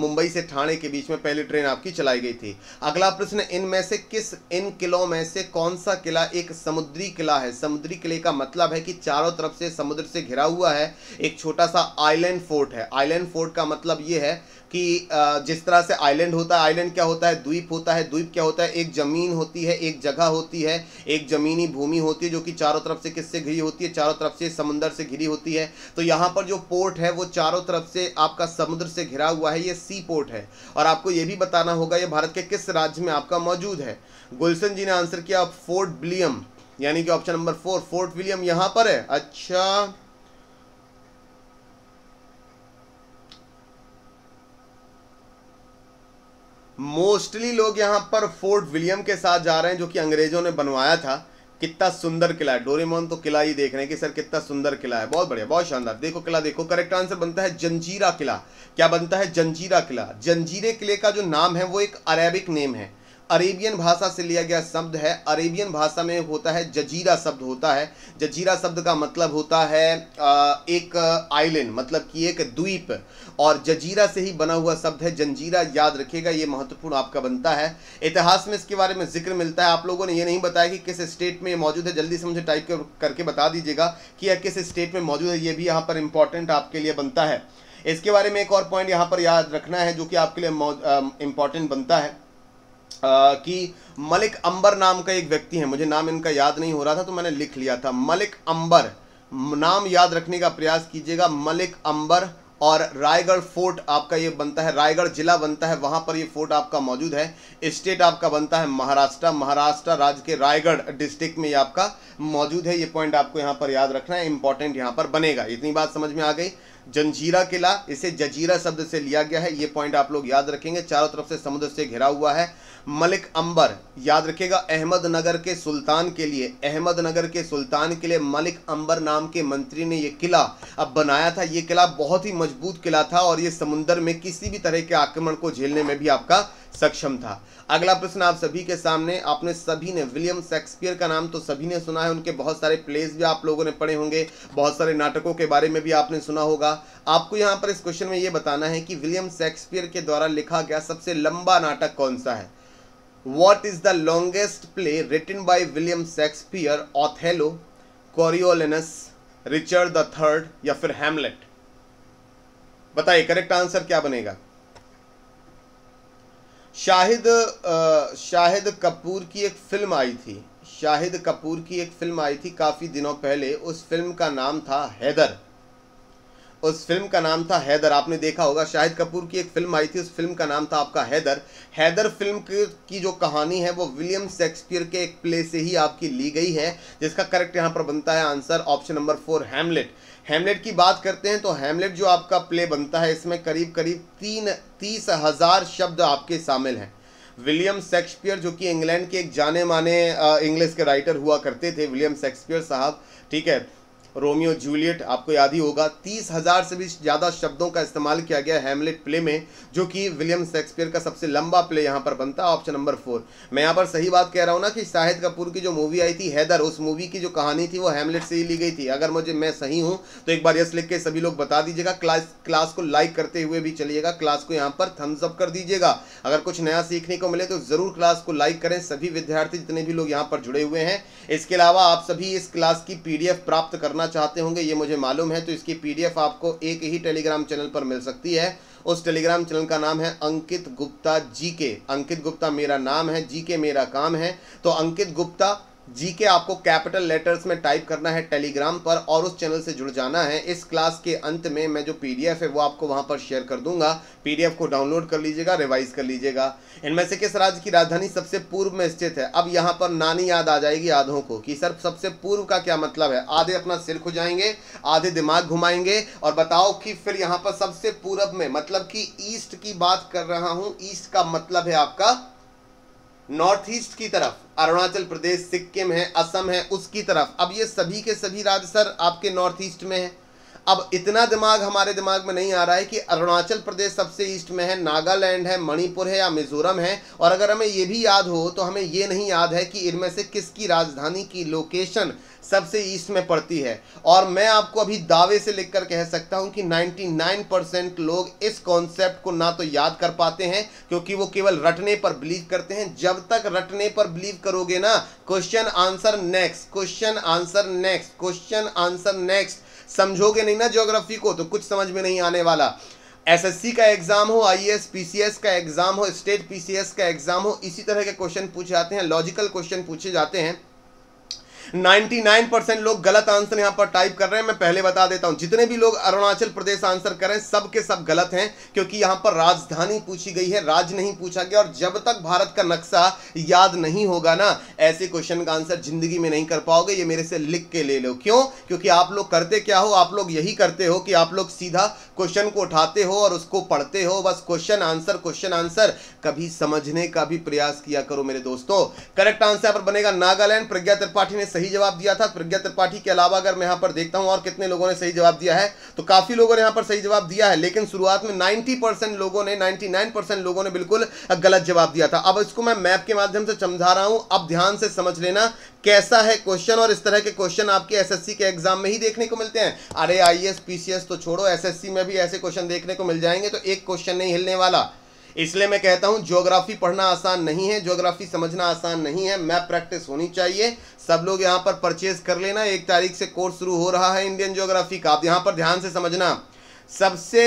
मुंबई से ठाणे के बीच में पहली ट्रेन आपकी चलाई गई थी अगला प्रश्न इनमें से किस इन किलों में से कौन सा किला एक समुद्री किला है समुद्री किले का मतलब है कि चारों तरफ से समुद्र से घिरा हुआ है एक छोटा सा आइलैंड फोर्ट है आइलैंड फोर्ट का मतलब ये है कि जिस तरह से आइलैंड होता है आइलैंड क्या होता है द्वीप होता है द्वीप क्या होता है एक ज़मीन होती है एक जगह होती है एक ज़मीनी भूमि होती है जो कि चारों तरफ से किससे घिरी होती है चारों तरफ से समुंदर से घिरी होती है तो यहाँ पर जो पोर्ट है वो चारों तरफ से आपका समुद्र से घिरा हुआ है ये सी पोर्ट है और आपको ये भी बताना होगा ये भारत के किस राज्य में आपका मौजूद है गुलशन जी ने आंसर किया फोर्ट विलियम यानी कि option number four fort William यहाँ पर है अच्छा मोस्टली लोग यहाँ पर फोर्ट विलियम के साथ जा रहे हैं जो कि अंग्रेजों ने बनवाया था कितना सुंदर किला है डोरेमोन तो किला ही देख रहे हैं कि सर कितना सुंदर किला है बहुत बढ़िया बहुत शानदार देखो किला देखो करेक्ट आंसर बनता है जंजीरा किला क्या बनता है जंजीरा किला जंजीरे किले का जो नाम है वो एक अरेबिक नेम है अरेबियन भाषा से लिया गया शब्द है अरेबियन भाषा में होता है जजीरा शब्द होता है जजीरा शब्द का मतलब होता है एक आइलैंड मतलब कि एक द्वीप और जजीरा से ही बना हुआ शब्द है जंजीरा याद रखिएगा ये महत्वपूर्ण आपका बनता है इतिहास में इसके बारे में जिक्र मिलता है आप लोगों ने ये नहीं बताया कि किस स्टेट में मौजूद है जल्दी से मुझे टाइप करके बता दीजिएगा कि यह किस स्टेट में मौजूद है ये भी यहाँ पर इंपॉर्टेंट आपके लिए बनता है इसके बारे में एक और पॉइंट यहाँ पर याद रखना है जो कि आपके लिए इंपॉर्टेंट बनता है कि मलिक अंबर नाम का एक व्यक्ति है मुझे नाम इनका याद नहीं हो रहा था तो मैंने लिख लिया था मलिक अंबर नाम याद रखने का प्रयास कीजिएगा मलिक अंबर और रायगढ़ फोर्ट आपका ये बनता है रायगढ़ जिला बनता है वहाँ पर ये फोर्ट आपका मौजूद है स्टेट आपका बनता है महाराष्ट्र महाराष्ट्र राज्य के रायगढ़ डिस्ट्रिक्ट में ये आपका मौजूद है ये पॉइंट आपको यहाँ पर याद रखना है इंपॉर्टेंट यहाँ पर बनेगा इतनी बात समझ में आ गई जंजीरा किला इसे जजीरा शब्द से लिया गया है ये पॉइंट आप लोग याद रखेंगे चारों तरफ से समुद्र से घिरा हुआ है मलिक अंबर याद रखिएगा अहमदनगर के सुल्तान के लिए अहमदनगर के सुल्तान के लिए मलिक अंबर नाम के मंत्री ने यह किला अब बनाया था ये किला बहुत ही मजबूत किला था और ये समुंदर में किसी भी तरह के आक्रमण को झेलने में भी आपका सक्षम था अगला प्रश्न आप सभी के सामने आपने सभी ने विलियम शेक्सपियर का नाम तो सभी ने सुना है उनके बहुत सारे प्लेस भी आप लोगों ने पढ़े होंगे बहुत सारे नाटकों के बारे में भी आपने सुना होगा आपको यहाँ पर इस क्वेश्चन में ये बताना है कि विलियम शेक्सपियर के द्वारा लिखा गया सबसे लंबा नाटक कौन सा है what is the longest play written by William Shakespeare Othello Coriolanus, Richard the third या फिर हेमलेट बताइए करेक्ट आंसर क्या बनेगा शाहिद आ, शाहिद कपूर की एक फिल्म आई थी शाहिद कपूर की एक फिल्म आई थी काफ़ी दिनों पहले उस फिल्म का नाम था हैदर उस फिल्म का नाम था हैदर आपने देखा होगा शाहिद कपूर की एक फिल्म आई थी उस फिल्म का नाम था आपका हैदर हैदर फिल्म की जो कहानी है वो विलियम शेक्सपियर के एक प्ले से ही आपकी ली गई है जिसका करेक्ट यहाँ पर बनता है answer option number four Hamlet Hamlet की बात करते हैं तो हैमलेट जो आपका प्ले बनता है इसमें करीब करीब तीन तीस हज़ार शब्द आपके शामिल हैं विलियम शेक्सपियर जो कि इंग्लैंड के एक जाने माने इंग्लिश के राइटर हुआ करते थे विलियम शेक्सपियर साहब ठीक है रोमियो जूलियट आपको याद ही होगा तीस हज़ार से भी ज़्यादा शब्दों का इस्तेमाल किया गया हैमलेट प्ले में जो कि विलियम शेक्सपियर का सबसे लंबा प्ले यहां पर बनता है ऑप्शन नंबर फोर मैं यहां पर सही बात कह रहा हूं ना कि शाहिद कपूर की जो मूवी आई थी हैदर उस मूवी की जो कहानी थी वो हेमलेट से ही ली गई थी अगर मुझे मैं सही हूं तो एक बार यस लिख के सभी लोग बता दीजिएगा क्लास क्लास को लाइक करते हुए भी चलिएगा क्लास को यहाँ पर थम्स अप कर दीजिएगा अगर कुछ नया सीखने को मिले तो ज़रूर क्लास को लाइक करें सभी विद्यार्थी जितने भी लोग यहाँ पर जुड़े हुए हैं इसके अलावा आप सभी इस क्लास की पीडीएफ प्राप्त करना करना चाहते होंगे ये मुझे मालूम है तो इसकी पीडीएफ आपको एक ही टेलीग्राम चैनल पर मिल सकती है उस टेलीग्राम चैनल का नाम है अंकित गुप्ता जी के अंकित गुप्ता मेरा नाम है जी मेरा काम है तो अंकित गुप्ता जी के आपको कैपिटल लेटर्स में टाइप करना है टेलीग्राम पर और उस चैनल से जुड़ जाना है इस क्लास के अंत में मैं जो पीडीएफ है वो आपको वहां पर शेयर कर दूंगा पीडीएफ को डाउनलोड कर लीजिएगा रिवाइज कर लीजिएगा इनमें से किस राज्य की राजधानी सबसे पूर्व में स्थित है अब यहाँ पर नानी याद आ जाएगी आधों को कि सर सबसे पूर्व का क्या मतलब है आधे अपना सिर खुजाएंगे आधे दिमाग घुमाएंगे और बताओ कि फिर यहाँ पर सबसे पूर्व में मतलब कि ईस्ट की बात कर रहा हूँ ईस्ट का मतलब है आपका नॉर्थ ईस्ट की तरफ अरुणाचल प्रदेश सिक्किम है असम है उसकी तरफ अब ये सभी के सभी राज्य सर आपके नॉर्थ ईस्ट में है अब इतना दिमाग हमारे दिमाग में नहीं आ रहा है कि अरुणाचल प्रदेश सबसे ईस्ट में है नागालैंड है मणिपुर है या मिजोरम है और अगर हमें ये भी याद हो तो हमें ये नहीं याद है कि इनमें से किसकी राजधानी की लोकेशन सबसे ईस्ट में पड़ती है और मैं आपको अभी दावे से लिख कर कह सकता हूं कि 99 परसेंट लोग इस कॉन्सेप्ट को ना तो याद कर पाते हैं क्योंकि वो केवल रटने पर बिलीव करते हैं जब तक रटने पर बिलीव करोगे ना question answer next question answer next question answer next समझोगे नहीं ना ज्योग्राफी को तो कुछ समझ में नहीं आने वाला एसएससी का एग्ज़ाम हो आईएएस पीसीएस e का एग्ज़ाम हो स्टेट पीसीएस का एग्ज़ाम हो इसी तरह के क्वेश्चन पूछे जाते हैं लॉजिकल क्वेश्चन पूछे जाते हैं 99 लोग गलत आंसर यहां पर टाइप कर रहे हैं मैं पहले बता देता हूं जितने भी लोग अरुणाचल प्रदेश आंसर करें सब के सब गलत हैं क्योंकि यहां पर राजधानी पूछी गई है राज्य नहीं पूछा गया और जब तक भारत का नक्शा याद नहीं होगा ना ऐसे क्वेश्चन का आंसर जिंदगी में नहीं कर पाओगे ये मेरे से लिख के ले लो क्यों क्योंकि आप लोग करते क्या हो आप लोग यही करते हो कि आप लोग सीधा क्वेश्चन को उठाते हो और उसको पढ़ते हो बस क्वेश्चन आंसर क्वेश्चन आंसर कभी समझने का भी प्रयास किया करो मेरे दोस्तों करेक्ट आंसर यहाँ पर बनेगा नागालैंड प्रज्ञा त्रिपाठी ने सही जवाब दिया था प्रज्ञा त्रिपाठी के अलावा अगर मैं यहाँ पर देखता हूँ और कितने लोगों ने सही जवाब दिया है तो काफ़ी लोगों ने यहाँ पर सही जवाब दिया है लेकिन शुरुआत में नाइन्टी लोगों ने नाइन्टी लोगों ने बिल्कुल गलत जवाब दिया था अब इसको मैं मैप के माध्यम से समझा रहा हूँ अब ध्यान से समझ लेना कैसा है क्वेश्चन और इस तरह के क्वेश्चन आपके एसएससी के एग्जाम में ही देखने को मिलते हैं अरे आईएएस पीसीएस e तो छोड़ो एसएससी में भी ऐसे क्वेश्चन देखने को मिल जाएंगे तो एक क्वेश्चन नहीं हिलने वाला इसलिए मैं कहता हूं ज्योग्राफी पढ़ना आसान नहीं है ज्योग्राफी समझना आसान नहीं है मैप प्रैक्टिस होनी चाहिए सब लोग यहां पर परचेज कर लेना एक तारीख से कोर्स शुरू हो रहा है इंडियन ज्योग्राफी का आप यहां पर ध्यान से समझना सबसे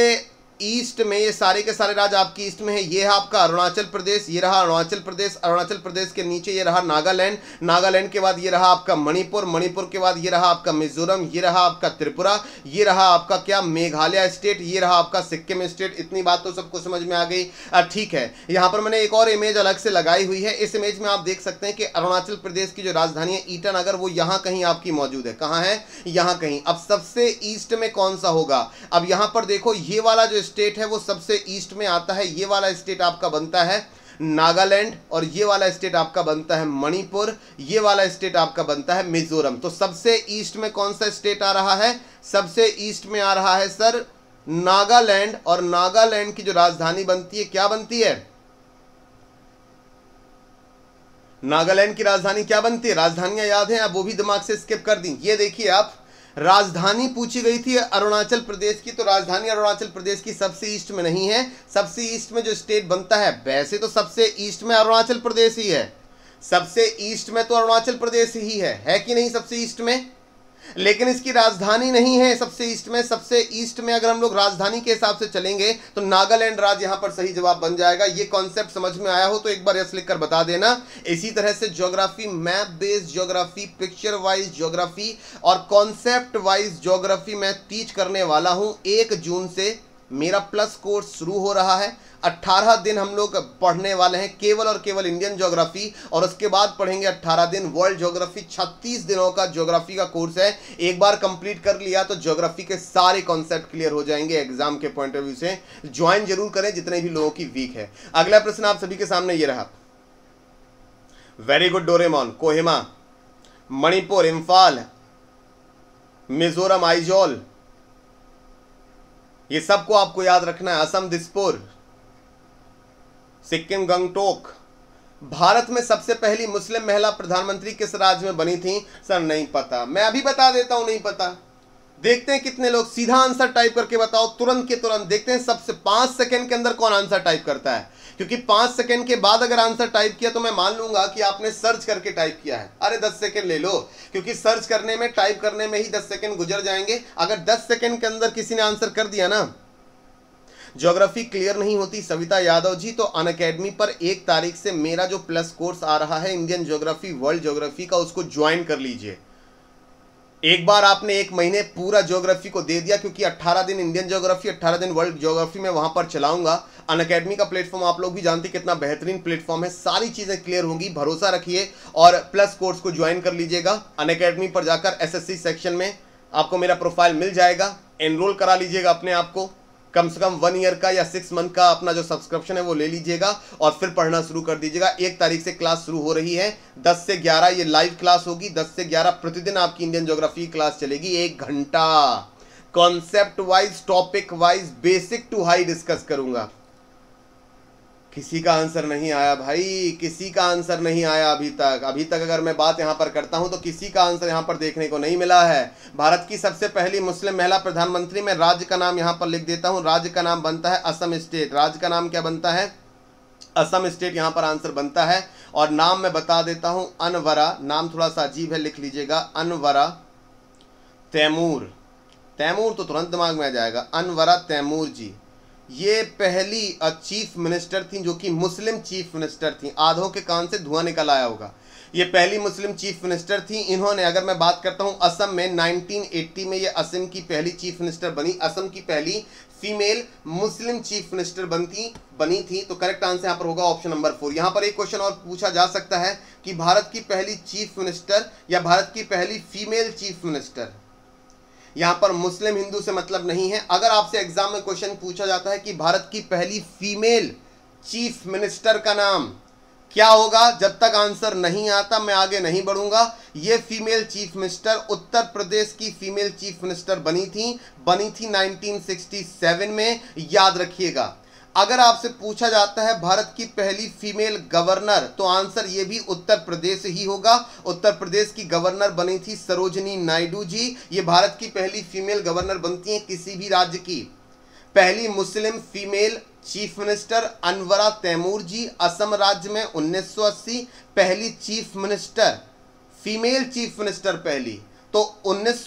ईस्ट में ये सारे के सारे राज्य आपकी ईस्ट में है ये है आपका अरुणाचल प्रदेश ये रहा अरुणाचल प्रदेश अरुणाचल प्रदेश के नीचे ये रहा नागालैंड नागालैंड के बाद ये रहा आपका मणिपुर मणिपुर के बाद ये रहा आपका मिजोरम ये रहा आपका त्रिपुरा ये रहा आपका क्या मेघालय स्टेट ये रहा आपका सिक्किम स्टेट इतनी बात तो सबको समझ में आ गई ठीक है यहाँ पर मैंने एक और इमेज अलग से लगाई हुई है इस इमेज में आप देख सकते हैं कि अरुणाचल प्रदेश की जो राजधानी है ईटानगर वो यहाँ कहीं आपकी मौजूद है कहाँ है यहाँ कहीं अब सबसे ईस्ट में कौन सा होगा अब यहाँ पर देखो ये वाला जो स्टेट है वो सबसे ईस्ट में आता है ये वाला स्टेट आपका बनता है नागालैंड और ये वाला स्टेट आपका बनता है मणिपुर ये वाला स्टेट आपका बनता है मिजोरम तो सबसे ईस्ट में कौन सा स्टेट आ रहा है सबसे ईस्ट में आ रहा है सर नागालैंड और नागालैंड की जो राजधानी बनती है क्या बनती है नागालैंड की राजधानी क्या बनती है राजधानियां याद हैं आप वो भी दिमाग से स्किप कर दी ये देखिए आप राजधानी पूछी गई थी अरुणाचल प्रदेश की तो राजधानी अरुणाचल प्रदेश की सबसे ईस्ट में नहीं है सबसे ईस्ट में जो स्टेट बनता है वैसे तो सबसे ईस्ट में अरुणाचल प्रदेश ही है सबसे ईस्ट में तो अरुणाचल प्रदेश ही है है कि नहीं सबसे ईस्ट में लेकिन इसकी राजधानी नहीं है सबसे ईस्ट में सबसे ईस्ट में अगर हम लोग राजधानी के हिसाब से चलेंगे तो नागालैंड राज्य यहां पर सही जवाब बन जाएगा ये कॉन्सेप्ट समझ में आया हो तो एक बार यस लिखकर बता देना इसी तरह से geography map based geography picture wise geography और कॉन्सेप्ट वाइज ज्योग्राफी मैं टीच करने वाला हूं एक जून से मेरा प्लस कोर्स शुरू हो रहा है 18 दिन हम लोग पढ़ने वाले हैं केवल और केवल इंडियन ज्योग्राफी और उसके बाद पढ़ेंगे 18 दिन वर्ल्ड ज्योग्राफी 36 दिनों का ज्योग्राफी का कोर्स है एक बार कंप्लीट कर लिया तो ज्योग्राफी के सारे कॉन्सेप्ट क्लियर हो जाएंगे एग्जाम के पॉइंट ऑफ व्यू से ज्वाइन जरूर करें जितने भी लोगों की वीक है अगला प्रश्न आप सभी के सामने ये रहा वेरी गुड डोरेमॉन कोहिमा मणिपुर इम्फाल मिजोरम आइजोल ये सबको आपको याद रखना है असम दिसपुर सिक्किम गंगटोक भारत में सबसे पहली मुस्लिम महिला प्रधानमंत्री किस राज्य में बनी थी सर नहीं पता मैं अभी बता देता हूं नहीं पता देखते हैं कितने लोग सीधा आंसर टाइप करके बताओ तुरंत के तुरंत देखते हैं सबसे पांच सेकंड के अंदर कौन आंसर टाइप करता है क्योंकि पांच सेकंड के बाद अगर आंसर टाइप किया तो मैं मान लूंगा कि आपने सर्च करके टाइप किया है अरे दस सेकेंड ले लो क्योंकि सर्च करने में टाइप करने में ही दस सेकेंड गुजर जाएंगे अगर दस सेकेंड के अंदर किसी ने आंसर कर दिया ना ज्योग्राफी क्लियर नहीं होती सविता यादव जी तो अन अकेडमी पर एक तारीख से मेरा जो प्लस कोर्स आ रहा है इंडियन ज्योग्राफी वर्ल्ड ज्योग्राफी का उसको ज्वाइन कर लीजिए एक बार आपने एक महीने पूरा ज्योग्राफी को दे दिया क्योंकि 18 दिन इंडियन ज्योग्राफी 18 दिन वर्ल्ड ज्योग्राफी में वहां पर चलाऊंगा अन अकेडमी का प्लेटफॉर्म आप लोग भी जानते कितना बेहतरीन प्लेटफॉर्म है सारी चीज़ें क्लियर होंगी भरोसा रखिए और प्लस कोर्स को ज्वाइन कर लीजिएगा अन अकेडमी पर जाकर एस सेक्शन में आपको मेरा प्रोफाइल मिल जाएगा एनरोल करा लीजिएगा अपने आप को कम से कम वन ईयर का या सिक्स मंथ का अपना जो सब्सक्रिप्शन है वो ले लीजिएगा और फिर पढ़ना शुरू कर दीजिएगा एक तारीख से क्लास शुरू हो रही है दस से ग्यारह ये लाइव क्लास होगी दस से ग्यारह प्रतिदिन आपकी इंडियन ज्योग्राफी क्लास चलेगी एक घंटा concept wise topic wise basic to high discuss करूंगा किसी का आंसर नहीं आया भाई किसी का आंसर नहीं आया अभी तक अभी तक अगर मैं बात यहाँ पर करता हूँ तो किसी का आंसर यहाँ पर देखने को नहीं मिला है भारत की सबसे पहली मुस्लिम महिला प्रधानमंत्री में राज्य का नाम यहाँ पर लिख देता हूँ राज्य का नाम बनता है असम स्टेट राज्य का नाम क्या बनता है असम स्टेट यहाँ पर आंसर बनता है और नाम मैं बता देता हूँ अनवरा नाम थोड़ा सा अजीब है लिख लीजिएगा अनवरा तैमूर तैमूर तो तुरंत दिमाग में आ जाएगा अनवरा तैमूर जी ये पहली चीफ मिनिस्टर थी जो कि मुस्लिम चीफ मिनिस्टर थी आधों के कान से धुआं निकल आया होगा ये पहली मुस्लिम चीफ मिनिस्टर थी इन्होंने अगर मैं बात करता हूं असम में 1980 में ये असम की पहली चीफ मिनिस्टर बनी असम की पहली फीमेल मुस्लिम चीफ मिनिस्टर बनती बनी थी तो करेक्ट आंसर यहां पर होगा ऑप्शन नंबर फोर यहां पर एक क्वेश्चन और पूछा जा सकता है कि भारत की पहली चीफ मिनिस्टर या भारत की पहली फीमेल चीफ मिनिस्टर यहाँ पर मुस्लिम हिंदू से मतलब नहीं है अगर आपसे एग्जाम में क्वेश्चन पूछा जाता है कि भारत की पहली फीमेल चीफ मिनिस्टर का नाम क्या होगा जब तक आंसर नहीं आता मैं आगे नहीं बढ़ूंगा ये female chief minister Uttar Pradesh की फीमेल चीफ मिनिस्टर बनी थी बनी थी 1967 में याद रखिएगा अगर आपसे पूछा जाता है भारत की पहली फीमेल गवर्नर तो आंसर ये भी उत्तर प्रदेश ही होगा उत्तर प्रदेश की गवर्नर बनी थी सरोजनी नायडू जी ये भारत की पहली फीमेल गवर्नर बनती हैं किसी भी राज्य की पहली Muslim female chief minister Anwara Taimur ji Assam राज्य में 1980 पहली chief minister female chief minister पहली तो उन्नीस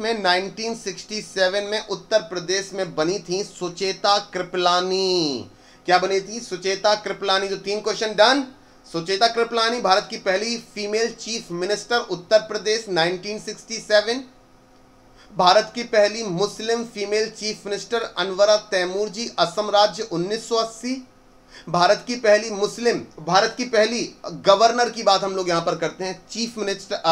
में 1967 में उत्तर प्रदेश में बनी थी सुचेता कृपलानी क्या बनी थी सुचेता कृपलानी जो तीन क्वेश्चन डन सुचेता कृपलानी भारत की पहली female chief minister Uttar Pradesh 1967 Bharat की पहली Muslim female chief minister Anwara Taimur ji Assam राज्य 1980 भारत की पहली मुस्लिम भारत की पहली गवर्नर की बात हम लोग यहां पर करते हैं चीफ मिनिस्टर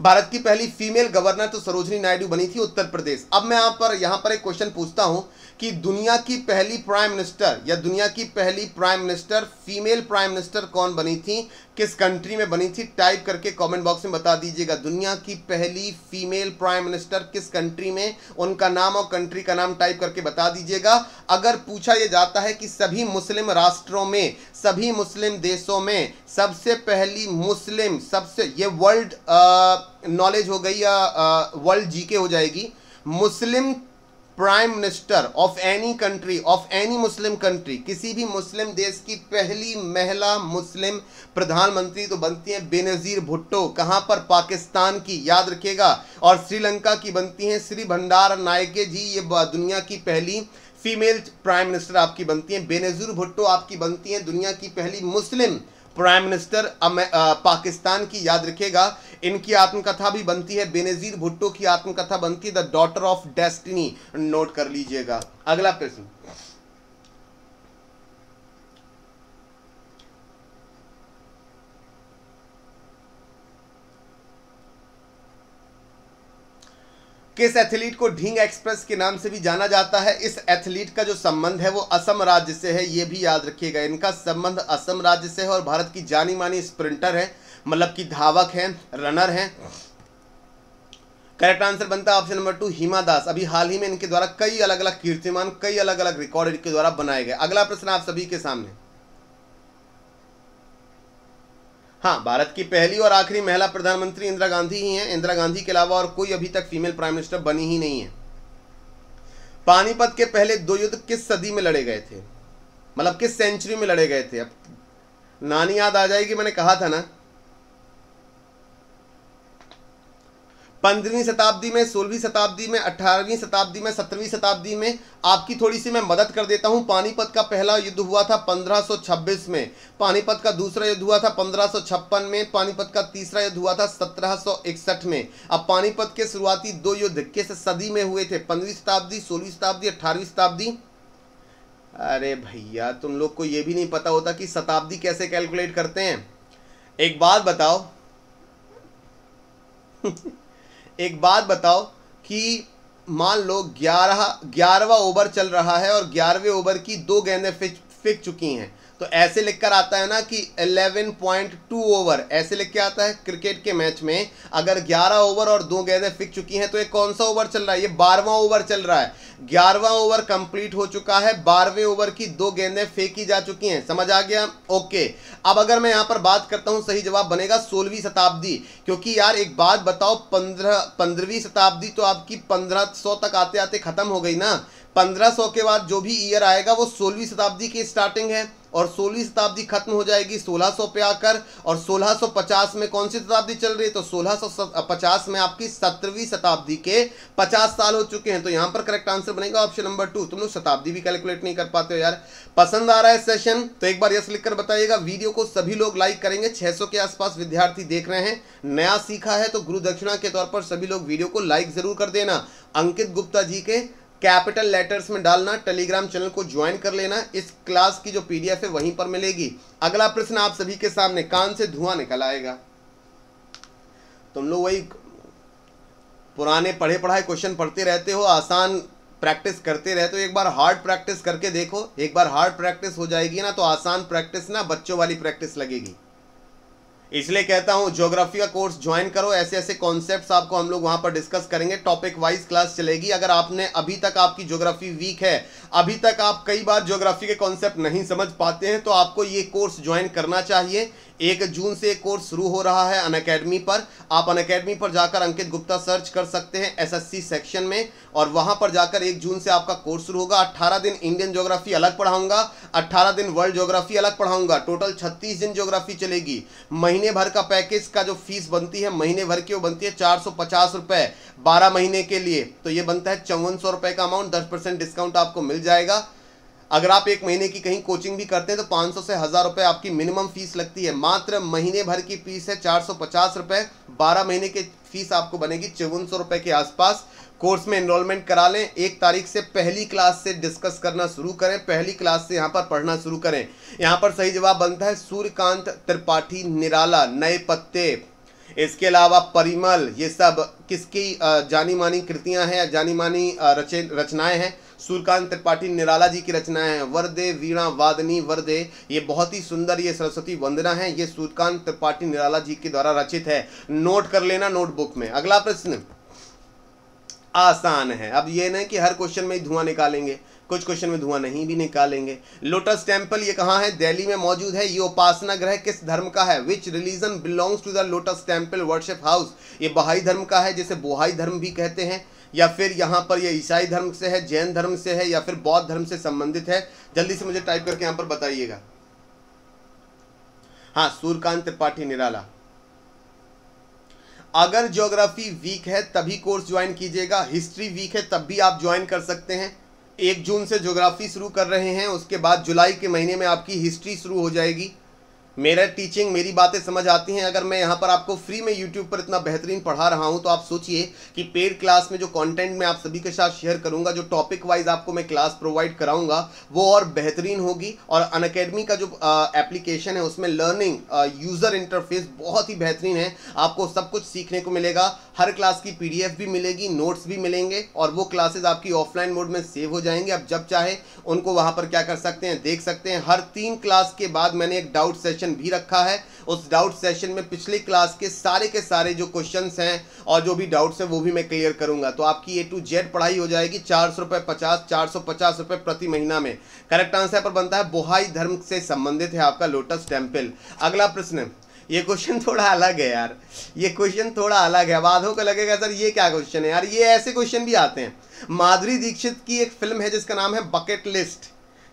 भारत की पहली फीमेल गवर्नर तो सरोजनी नायडू बनी थी उत्तर प्रदेश अब मैं आप पर यहां पर एक क्वेश्चन पूछता हूं कि दुनिया की पहली प्राइम मिनिस्टर या दुनिया की पहली prime minister female prime minister कौन बनी थी किस कंट्री में बनी थी टाइप करके कमेंट बॉक्स में बता दीजिएगा दुनिया की पहली फीमेल प्राइम मिनिस्टर किस कंट्री में उनका नाम और कंट्री का नाम टाइप करके बता दीजिएगा अगर पूछा यह जाता है कि सभी मुस्लिम राष्ट्रों में सभी मुस्लिम देशों में सबसे पहली मुस्लिम सबसे ये वर्ल्ड नॉलेज हो गई या वर्ल्ड जीके हो जाएगी Muslim prime minister of any country of any Muslim country किसी भी मुस्लिम देश की पहली महिला मुस्लिम प्रधानमंत्री तो बनती हैं बेनज़ीर भुट्टो कहाँ पर पाकिस्तान की याद रखिएगा और श्रीलंका की बनती हैं श्री भंडार नायके जी ये दुनिया की पहली फीमेल प्राइम मिनिस्टर आपकी बनती हैं बेनज़ीर भुट्टो आपकी बनती हैं दुनिया की पहली मुस्लिम प्राइम मिनिस्टर पाकिस्तान की याद रखेगा इनकी आत्मकथा भी बनती है बेनजीर भुट्टो की आत्मकथा बनती है the daughter of destiny note कर लीजिएगा अगला प्रश्न किस एथलीट को ढींग एक्सप्रेस के नाम से भी जाना जाता है इस एथलीट का जो संबंध है वो असम राज्य से है ये भी याद रखिएगा इनका संबंध असम राज्य से है और भारत की जानी मानी स्प्रिंटर है मतलब कि धावक है रनर है करेक्ट आंसर बनता है option number two Hima Das अभी हाल ही में इनके द्वारा कई अलग अलग कीर्तिमान कई अलग अलग रिकॉर्ड इनके द्वारा बनाए गए अगला प्रश्न आप सभी के सामने हाँ भारत की पहली और आखिरी महिला प्रधानमंत्री इंदिरा गांधी ही हैं इंदिरा गांधी के अलावा और कोई अभी तक फीमेल प्राइम मिनिस्टर बनी ही नहीं है पानीपत के पहले दो युद्ध किस सदी में लड़े गए थे मतलब किस सेंचुरी में लड़े गए थे अब नानी याद आ जाएगी मैंने कहा था ना पंद्रहवीं शताब्दी में सोलहवीं शताब्दी में अठारहवीं शताब्दी में सत्रहवीं शताब्दी में आपकी थोड़ी सी मैं मदद कर देता हूँ पानीपत का पहला युद्ध हुआ था 1526 में पानीपत का दूसरा युद्ध हुआ था पंद्रह में पानीपत का तीसरा युद्ध हुआ था 1761 में अब पानीपत के शुरुआती दो युद्ध किस सदी में हुए थे पंद्रहवीं शताब्दी सोलहवीं शताब्दी अठारहवीं शताब्दी अरे भैया तुम लोग को ये भी नहीं पता होता कि शताब्दी कैसे कैलकुलेट करते हैं एक बात बताओ एक बात बताओ कि मान लो ग्यारह ग्यारहवा ओवर चल रहा है और ग्यारहवें ओवर की दो गेंदें फिक चुकी हैं तो ऐसे लिखकर आता है ना कि 11.2 ओवर ऐसे लिख के आता है क्रिकेट के मैच में अगर 11 ओवर और दो गेंदें फिक चुकी हैं तो ये कौन सा ओवर चल रहा है ये बारहवां ओवर चल रहा है ग्यारहवा ओवर कंप्लीट हो चुका है बारहवें ओवर की दो गेंदें फेंकी जा चुकी हैं समझ आ गया ओके अब अगर मैं यहां पर बात करता हूं सही जवाब बनेगा सोलहवीं शताब्दी क्योंकि यार एक बात बताओ पंद्रह पंद्रहवीं शताब्दी तो आपकी पंद्रह सौ तक आते आते खत्म हो गई ना पंद्रह सौ के बाद जो भी ईयर आएगा वो सोलहवीं शताब्दी की स्टार्टिंग है और सोलहवीं शताब्दी खत्म हो जाएगी 1600 पे आकर और 1650 में कौन सी शताब्दी चल रही है तो 1650 में आपकी सत्रहवीं शताब्दी के 50 साल हो चुके हैं तो यहां पर करेक्ट आंसर बनेगा ऑप्शन नंबर टू तुम लोग शताब्दी भी कैलकुलेट नहीं कर पाते हो यार पसंद आ रहा है सेशन तो एक बार यस लिखकर बताइएगा वीडियो को सभी लोग लाइक करेंगे छह के आसपास विद्यार्थी देख रहे हैं नया सीखा है तो गुरु दक्षिणा के तौर पर सभी लोग वीडियो को लाइक जरूर कर देना अंकित गुप्ता जी के कैपिटल लेटर्स में डालना टेलीग्राम चैनल को ज्वाइन कर लेना इस क्लास की जो पीडीएफ है वहीं पर मिलेगी अगला प्रश्न आप सभी के सामने कान से धुआं निकल आएगा तुम लोग वही पुराने पढ़े पढ़ाए क्वेश्चन पढ़ते रहते हो आसान प्रैक्टिस करते रहते हो एक बार हार्ड प्रैक्टिस करके देखो एक बार हार्ड प्रैक्टिस हो जाएगी ना तो आसान प्रैक्टिस ना बच्चों वाली प्रैक्टिस लगेगी इसलिए कहता हूँ ज्योग्राफी का कोर्स ज्वाइन करो ऐसे ऐसे कॉन्सेप्ट्स आपको हम लोग वहाँ पर डिस्कस करेंगे टॉपिक वाइज क्लास चलेगी अगर आपने अभी तक आपकी ज्योग्राफी वीक है अभी तक आप कई बार ज्योग्राफी के कॉन्सेप्ट नहीं समझ पाते हैं तो आपको ये कोर्स ज्वाइन करना चाहिए एक जून से कोर्स शुरू हो रहा है अन अकेडमी पर आप अन अकेडमी पर जाकर अंकित गुप्ता सर्च कर सकते हैं एसएससी सेक्शन में और वहां पर जाकर एक जून से आपका कोर्स शुरू होगा 18 दिन इंडियन ज्योग्राफी अलग पढ़ाऊंगा 18 दिन वर्ल्ड ज्योग्राफी अलग पढ़ाऊंगा टोटल 36 दिन ज्योग्राफी चलेगी महीने महीने भर का पैकेज का जो फीस बनती है महीने भर की वो बनती है चार सौ पचास रुपए बारह महीने के लिए तो ये बनता है चौवन सौ रुपए का अमाउंट दस परसेंट डिस्काउंट आपको मिल जाएगा अगर आप एक महीने की कहीं कोचिंग भी करते हैं तो 500 से हज़ार रुपये आपकी मिनिमम फीस लगती है मात्र महीने भर की फीस है चार सौ पचास बारह महीने की फीस आपको बनेगी चौवन सौ के आसपास कोर्स में इनरोलमेंट करा लें एक तारीख से पहली क्लास से डिस्कस करना शुरू करें पहली क्लास से यहाँ पर पढ़ना शुरू करें यहाँ पर सही जवाब बनता है सूर्यकांत त्रिपाठी निराला नए पत्ते इसके अलावा परिमल ये सब किसकी जानी मानी कृतियां हैं जानी मानी रचे रचनाएं हैं सूर्यकांत त्रिपाठी निराला जी की रचनाएं हैं वरदे वीणा वादनी वरदे ये बहुत ही सुंदर ये सरस्वती वंदना है ये सूर्यकांत त्रिपाठी निराला जी के द्वारा रचित है नोट कर लेना नोटबुक में अगला प्रश्न आसान है अब ये नहीं कि हर क्वेश्चन में धुआं निकालेंगे कुछ क्वेश्चन में धुआं नहीं भी निकालेंगे लोटस टेम्पल ये कहाँ है दिल्ली में मौजूद है ये उपासना ग्रह किस धर्म का है which religion belongs to the lotus temple worship house ये बहाई धर्म का है जिसे बोहाई धर्म भी कहते हैं या फिर यहाँ पर ये ईसाई धर्म से है जैन धर्म से है या फिर बौद्ध धर्म से संबंधित है जल्दी से मुझे टाइप करके यहाँ पर बताइएगा हाँ सूर्यकांत त्रिपाठी निराला अगर ज्योग्राफी वीक है तभी कोर्स ज्वाइन कीजिएगा हिस्ट्री वीक है तब भी आप ज्वाइन कर सकते हैं एक जून से ज्योग्राफी शुरू कर रहे हैं उसके बाद जुलाई के महीने में आपकी हिस्ट्री शुरू हो जाएगी मेरा टीचिंग मेरी बातें समझ आती हैं अगर मैं यहाँ पर आपको फ्री में यूट्यूब पर इतना बेहतरीन पढ़ा रहा हूँ तो आप सोचिए कि पेड क्लास में जो कंटेंट मैं आप सभी के साथ शेयर करूँगा जो टॉपिक वाइज आपको मैं क्लास प्रोवाइड कराऊँगा वो और बेहतरीन होगी और अन अकेडमी का जो एप्लीकेशन है उसमें लर्निंग यूज़र इंटरफेस बहुत ही बेहतरीन है आपको सब कुछ सीखने को मिलेगा हर क्लास की पी भी मिलेगी नोट्स भी मिलेंगे और वो क्लासेज आपकी ऑफलाइन मोड में सेव हो जाएंगे आप जब चाहे उनको वहाँ पर क्या कर सकते हैं देख सकते हैं हर तीन क्लास के बाद मैंने एक डाउट सेशन सेशन भी रखा है उस डाउट सेशन में पिछली क्लास के सारे के सारे जो क्वेश्चन हैं और जो भी डाउट्स हैं वो भी मैं क्लियर करूंगा तो आपकी ए टू जेड पढ़ाई हो जाएगी चार सौ रुपये पचास चार सौ पचास रुपये प्रति महीना में करेक्ट आंसर पर बनता है बोहाई धर्म से संबंधित है आपका लोटस टेम्पल अगला प्रश्न ये क्वेश्चन थोड़ा अलग है यार ये क्वेश्चन थोड़ा अलग है बाधों को लगेगा सर ये क्या क्वेश्चन है यार ये ऐसे क्वेश्चन भी आते हैं माधुरी दीक्षित की एक फिल्म है जिसका नाम है बकेट लिस्ट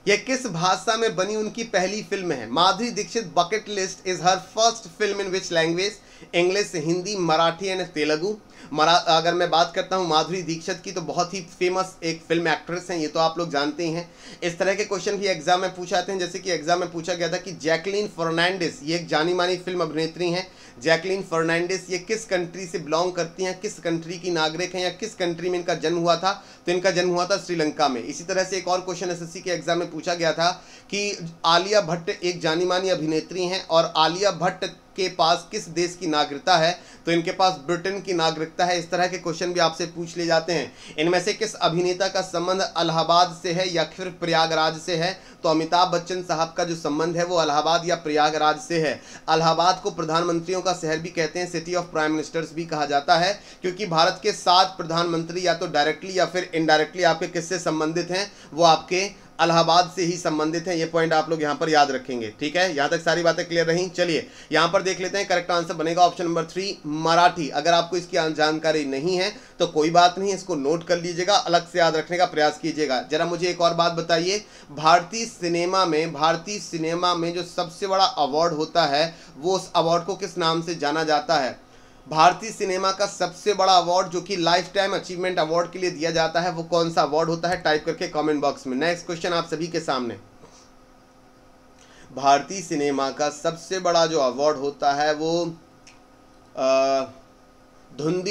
यह किस भाषा में बनी उनकी पहली फिल्म है Madhuri Dixit bucket list is her first film in which language English Hindi Marathi and Telugu मरा अगर मैं बात करता हूँ माधुरी दीक्षित की तो बहुत ही फेमस एक फिल्म एक्ट्रेस हैं ये तो आप लोग जानते ही हैं इस तरह के क्वेश्चन भी एग्जाम में पूछाते हैं जैसे कि एग्जाम में पूछा गया था कि जैकलीन फर्नांडिस ये एक जानी मानी फिल्म अभिनेत्री हैं जैकलिन फर्नांडिस ये किस कंट्री से बिलोंग करती हैं किस कंट्री की नागरिक हैं या किस कंट्री में इनका जन्म हुआ था तो इनका जन्म हुआ था श्रीलंका में इसी तरह से एक और क्वेश्चन एसएससी के एग्जाम में पूछा गया था कि आलिया भट्ट एक जानी मानी अभिनेत्री हैं और आलिया भट्ट के पास किस देश की नागरिकता है तो इनके पास ब्रिटेन की नागरिकता है इस तरह के क्वेश्चन भी आपसे पूछ ले जाते हैं इनमें से किस अभिनेता का संबंध अलाहाबाद से है या फिर प्रयागराज से है तो अमिताभ बच्चन साहब का जो संबंध है वो अलाहाबाद या प्रयागराज से है अलाहाबाद को प्रधानमंत्रियों का शहर भी कहते हैं सिटी ऑफ प्राइम मिनिस्टर्स भी कहा जाता है क्योंकि भारत के सात प्रधानमंत्री या तो डायरेक्टली या फिर इनडायरेक्टली आपके किससे संबंधित हैं वो आपके अलाहाबाद से ही संबंधित हैं ये पॉइंट आप लोग यहाँ पर याद रखेंगे ठीक है यहाँ तक सारी बातें क्लियर रही चलिए यहाँ पर देख लेते हैं करेक्ट आंसर बनेगा ऑप्शन नंबर थ्री मराठी अगर आपको इसकी जानकारी नहीं है तो कोई बात नहीं इसको नोट कर लीजिएगा अलग से याद रखने का प्रयास कीजिएगा जरा मुझे एक और बात बताइए भारतीय सिनेमा में भारतीय सिनेमा में जो सबसे बड़ा अवार्ड होता है वो उस अवार्ड को किस नाम से जाना जाता है भारतीय सिनेमा का सबसे बड़ा अवार्ड जो कि लाइफ टाइम अचीवमेंट अवार्ड के लिए दिया जाता है वो कौन सा अवार्ड होता है टाइप करके कमेंट बॉक्स में नेक्स्ट क्वेश्चन आप सभी के सामने भारतीय सिनेमा का सबसे बड़ा जो अवार्ड होता है वो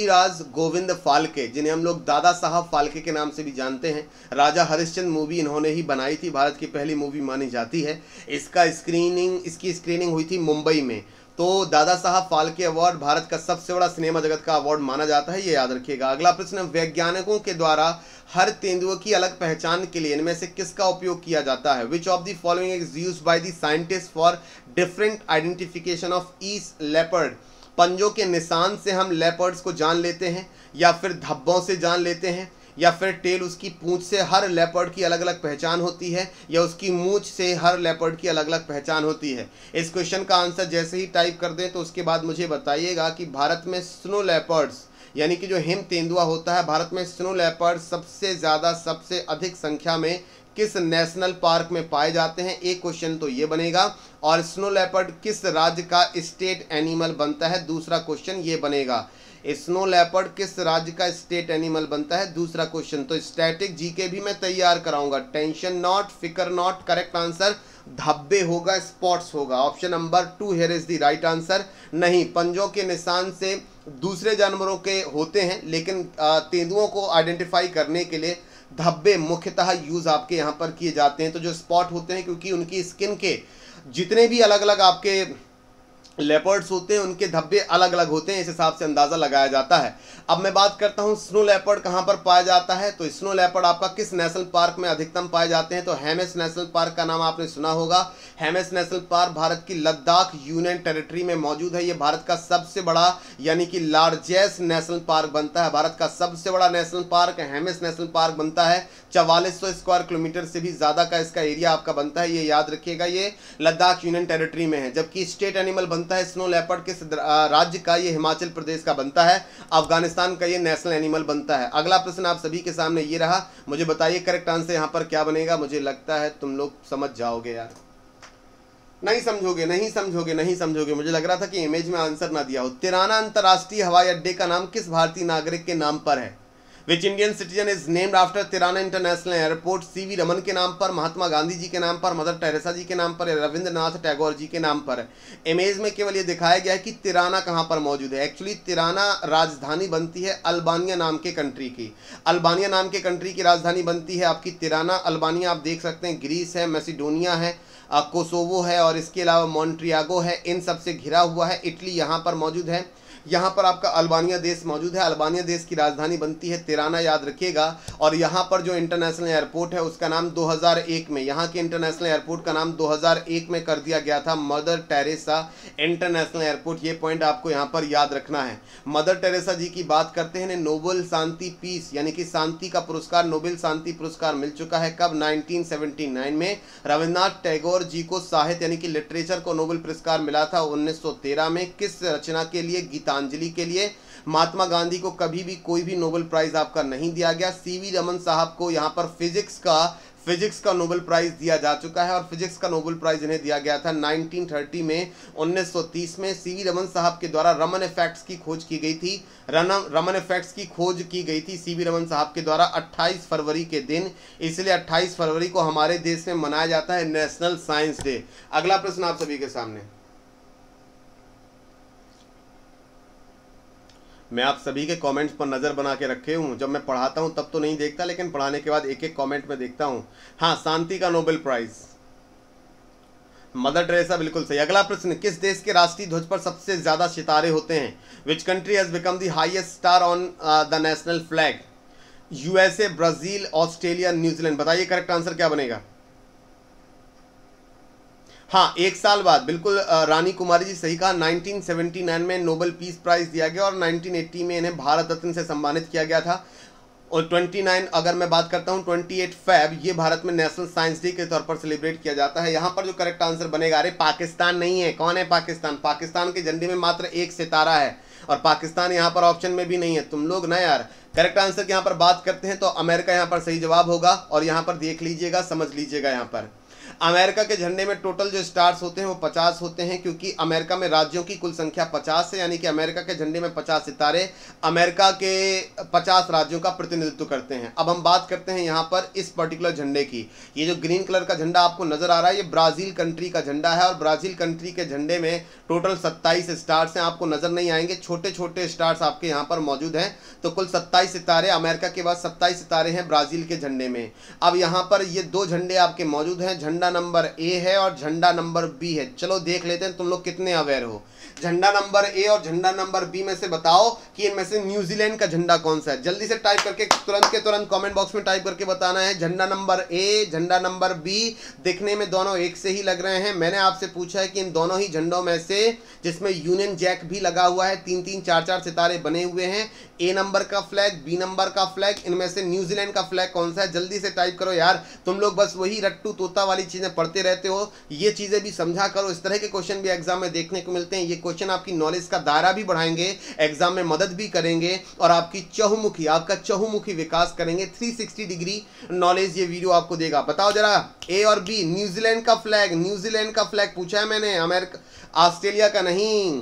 राज गोविंद फालके जिन्हें हम लोग दादा साहब फालके के नाम से भी जानते हैं राजा हरिश्चंद मूवी इन्होंने ही बनाई थी भारत की पहली मूवी मानी जाती है इसका स्क्रीनिंग इसकी स्क्रीनिंग हुई थी मुंबई में तो दादा साहब फाल्के अवार्ड भारत का सबसे बड़ा सिनेमा जगत का अवार्ड माना जाता है ये याद रखिएगा अगला प्रश्न वैज्ञानिकों के द्वारा हर तेंदुए की अलग पहचान के लिए इनमें से किसका उपयोग किया जाता है which of the following is used by the scientist for different identification of these leopard पंजों के निशान से हम लेपर्ड्स को जान लेते हैं या फिर धब्बों से जान लेते हैं या फिर टेल उसकी पूंछ से हर लेपर्ड की अलग अलग पहचान होती है या उसकी मूछ से हर लेपर्ड की अलग अलग पहचान होती है इस क्वेश्चन का आंसर जैसे ही टाइप कर दें तो उसके बाद मुझे बताइएगा कि भारत में स्नो लेपर्ड्स यानी कि जो हिम तेंदुआ होता है भारत में स्नो लेपर्ड सबसे ज़्यादा सबसे अधिक संख्या में किस नेशनल पार्क में पाए जाते हैं एक क्वेश्चन तो ये बनेगा और स्नो लेपर्ड किस राज्य का स्टेट एनिमल बनता है दूसरा क्वेश्चन ये बनेगा स्नो लेपर्ड किस राज्य का स्टेट एनिमल बनता है दूसरा क्वेश्चन तो स्टैटिक जीके भी मैं तैयार कराऊंगा टेंशन नॉट फिकर नॉट करेक्ट आंसर धब्बे होगा स्पॉट्स होगा option number two here is the right answer नहीं पंजों के निशान से दूसरे जानवरों के होते हैं लेकिन तेंदुओं को आइडेंटिफाई करने के लिए धब्बे मुख्यतः यूज़ आपके यहाँ पर किए जाते हैं तो जो स्पॉट होते हैं क्योंकि उनकी स्किन के जितने भी अलग अलग आपके लेपर्ड्स होते हैं उनके धब्बे अलग अलग होते हैं इस हिसाब से अंदाज़ा लगाया जाता है अब मैं बात करता हूँ स्नो लेपर्ड कहां पर पाया जाता है तो स्नो लेपर्ड आपका किस नेशनल पार्क में अधिकतम पाए जाते हैं तो हेमेस नेशनल पार्क का नाम आपने सुना होगा हेमेस नेशनल पार्क भारत की लद्दाख यूनियन टेरिटरी में मौजूद है ये भारत का सबसे बड़ा यानी कि लार्जेस्ट नेशनल पार्क बनता है भारत का सबसे बड़ा national park Hemis national park बनता है चवालीस स्क्वायर किलोमीटर से भी ज़्यादा का इसका एरिया आपका बनता है ये याद रखिएगा ये लद्दाख यूनियन टेरिटरी में है जबकि स्टेट एनिमल बनता बनता है स्नो लेपर्ड किस राज्य का ये हिमाचल प्रदेश का बनता है अफगानिस्तान का ये नेशनल एनिमल बनता है अगला प्रश्न आप सभी के सामने ये रहा मुझे बताइए करेक्ट आंसर यहाँ पर क्या बनेगा मुझे लगता है तुम लोग समझ जाओगे यार नहीं समझोगे नहीं समझोगे नहीं समझोगे मुझे लग रहा था कि इमेज में आंसर ना दिया हो तिराना अंतर्राष्ट्रीय हवाई अड्डे का नाम किस भारतीय नागरिक के नाम पर है which Indian citizen is named after Tirana international airport C V Raman के नाम पर महात्मा गांधी जी के नाम पर मदर टेरेसा जी के नाम पर रविंद्रनाथ टैगोर जी के नाम पर इमेज में केवल ये दिखाया गया है कि तिराना कहाँ पर मौजूद है एक्चुअली तिराना राजधानी बनती है अल्बानिया नाम के कंट्री की अल्बानिया नाम के कंट्री की राजधानी बनती है आपकी तिराना अल्बानिया आप देख सकते हैं ग्रीस है मेसिडोनिया है कोसोवो है और इसके अलावा मॉन्ट्रियागो है इन सबसे घिरा हुआ है इटली यहाँ पर मौजूद है यहाँ पर आपका अल्बानिया देश मौजूद है अल्बानिया देश की राजधानी बनती है तिराना याद रखिएगा और यहाँ पर जो इंटरनेशनल एयरपोर्ट है उसका नाम 2001 में यहाँ के इंटरनेशनल एयरपोर्ट का नाम 2001 में कर दिया गया था मदर टेरेसा इंटरनेशनल एयरपोर्ट ये पॉइंट आपको यहाँ पर याद रखना है मदर टेरेसा जी की बात करते हैं नोबल शांति पीस यानी कि शांति का पुरस्कार नोबेल शांति पुरस्कार मिल चुका है कब नाइनटीन में रविन्द्रनाथ टैगोर जी को साहित्य यानी कि लिटरेचर को नोबेल पुरस्कार मिला था उन्नीस में किस रचना के लिए गीता श्रद्धांजलि के लिए महात्मा गांधी को कभी भी कोई भी नोबेल प्राइज आपका नहीं दिया गया सीवी रमन साहब को यहाँ पर फिजिक्स का फिजिक्स का नोबेल प्राइज दिया जा चुका है और फिजिक्स का नोबेल प्राइज इन्हें दिया गया था 1930 में 1930 में सीवी रमन साहब के द्वारा रमन इफेक्ट्स की खोज की गई थी रमन इफेक्ट्स की खोज की गई थी सीवी रमन साहब के द्वारा 28 फरवरी के दिन इसलिए 28 फरवरी को हमारे देश में मनाया जाता है नेशनल साइंस डे अगला प्रश्न आप सभी के सामने मैं आप सभी के कमेंट्स पर नज़र बना के रखे हूँ जब मैं पढ़ाता हूँ तब तो नहीं देखता लेकिन पढ़ाने के बाद एक एक कमेंट में देखता हूँ हाँ शांति का नोबेल प्राइज़ मदर ट्रेसा बिल्कुल सही अगला प्रश्न किस देश के राष्ट्रीय ध्वज पर सबसे ज़्यादा सितारे होते हैं which country has become the highest star on the national flag USA Brazil Australia New Zealand बताइए करेक्ट आंसर क्या बनेगा हाँ एक साल बाद बिल्कुल रानी कुमारी जी सही कहा 1979 में नोबल पीस प्राइज़ दिया गया और 1980 में इन्हें भारत रत्न से सम्मानित किया गया था और 29 अगर मैं बात करता हूँ 28 फेब ये भारत में नेशनल साइंस डे के तौर पर सेलिब्रेट किया जाता है यहाँ पर जो करेक्ट आंसर बनेगा अरे पाकिस्तान नहीं है कौन है पाकिस्तान पाकिस्तान के झंडे में मात्र एक सितारा है और पाकिस्तान यहाँ पर ऑप्शन में भी नहीं है तुम लोग ना यार करेक्ट आंसर की यहाँ पर बात करते हैं तो अमेरिका यहाँ पर सही जवाब होगा और यहाँ पर देख लीजिएगा समझ लीजिएगा यहाँ पर अमेरिका के झंडे में टोटल जो स्टार्स होते हैं वो पचास होते हैं क्योंकि अमेरिका में राज्यों की कुल संख्या पचास है यानी कि अमेरिका के झंडे में पचास सितारे अमेरिका के पचास राज्यों का प्रतिनिधित्व करते हैं अब हम बात करते हैं यहाँ पर इस पर्टिकुलर झंडे की ये जो ग्रीन कलर का झंडा आपको नजर आ रहा है ये ब्राज़ील कंट्री का झंडा है और ब्राज़ील कंट्री के झंडे में टोटल सत्ताईस स्टार्स हैं आपको नजर नहीं आएंगे छोटे छोटे स्टार्स आपके यहाँ पर मौजूद हैं तो कुल सत्ताईस सितारे अमेरिका के बाद सत्ताईस सितारे हैं ब्राज़ील के झंडे में अब यहाँ पर ये दो झंडे आपके मौजूद हैं झंडा झंडा नंबर ए है और झंडा नंबर बी है चलो देख लेते हैं तुम लोग कितने अवेयर हो झंडा नंबर ए और झंडा नंबर बी में से बताओ कि इनमें से न्यूजीलैंड का झंडा कौन सा है जल्दी से टाइप करके तुरंत के तुरंत कमेंट बॉक्स में टाइप करके बताना है झंडा नंबर ए झंडा नंबर बी देखने में दोनों एक से ही लग रहे हैं मैंने आपसे पूछा है कि इन दोनों ही झंडों में से जिसमें यूनियन जैक भी लगा हुआ है तीन तीन चार चार सितारे बने हुए हैं ए नंबर का फ्लैग बी नंबर का फ्लैग इनमें से न्यूजीलैंड का फ्लैग कौन सा है जल्दी से टाइप करो यार तुम लोग बस वही रट्टू तोता वाली चीज़ें पढ़ते रहते हो ये चीज़ें भी समझा करो इस तरह के क्वेश्चन भी एग्जाम में देखने को मिलते हैं ये क्वेश्चन आपकी नॉलेज का दायरा भी बढ़ाएंगे एग्जाम में मदद भी करेंगे और आपकी चहुमुखी आपका चहुमुखी विकास करेंगे 360 डिग्री नॉलेज ये वीडियो आपको देगा बताओ जरा ए और बी न्यूजीलैंड का फ्लैग न्यूजीलैंड का फ्लैग पूछा है मैंने अमेरिका ऑस्ट्रेलिया का नहीं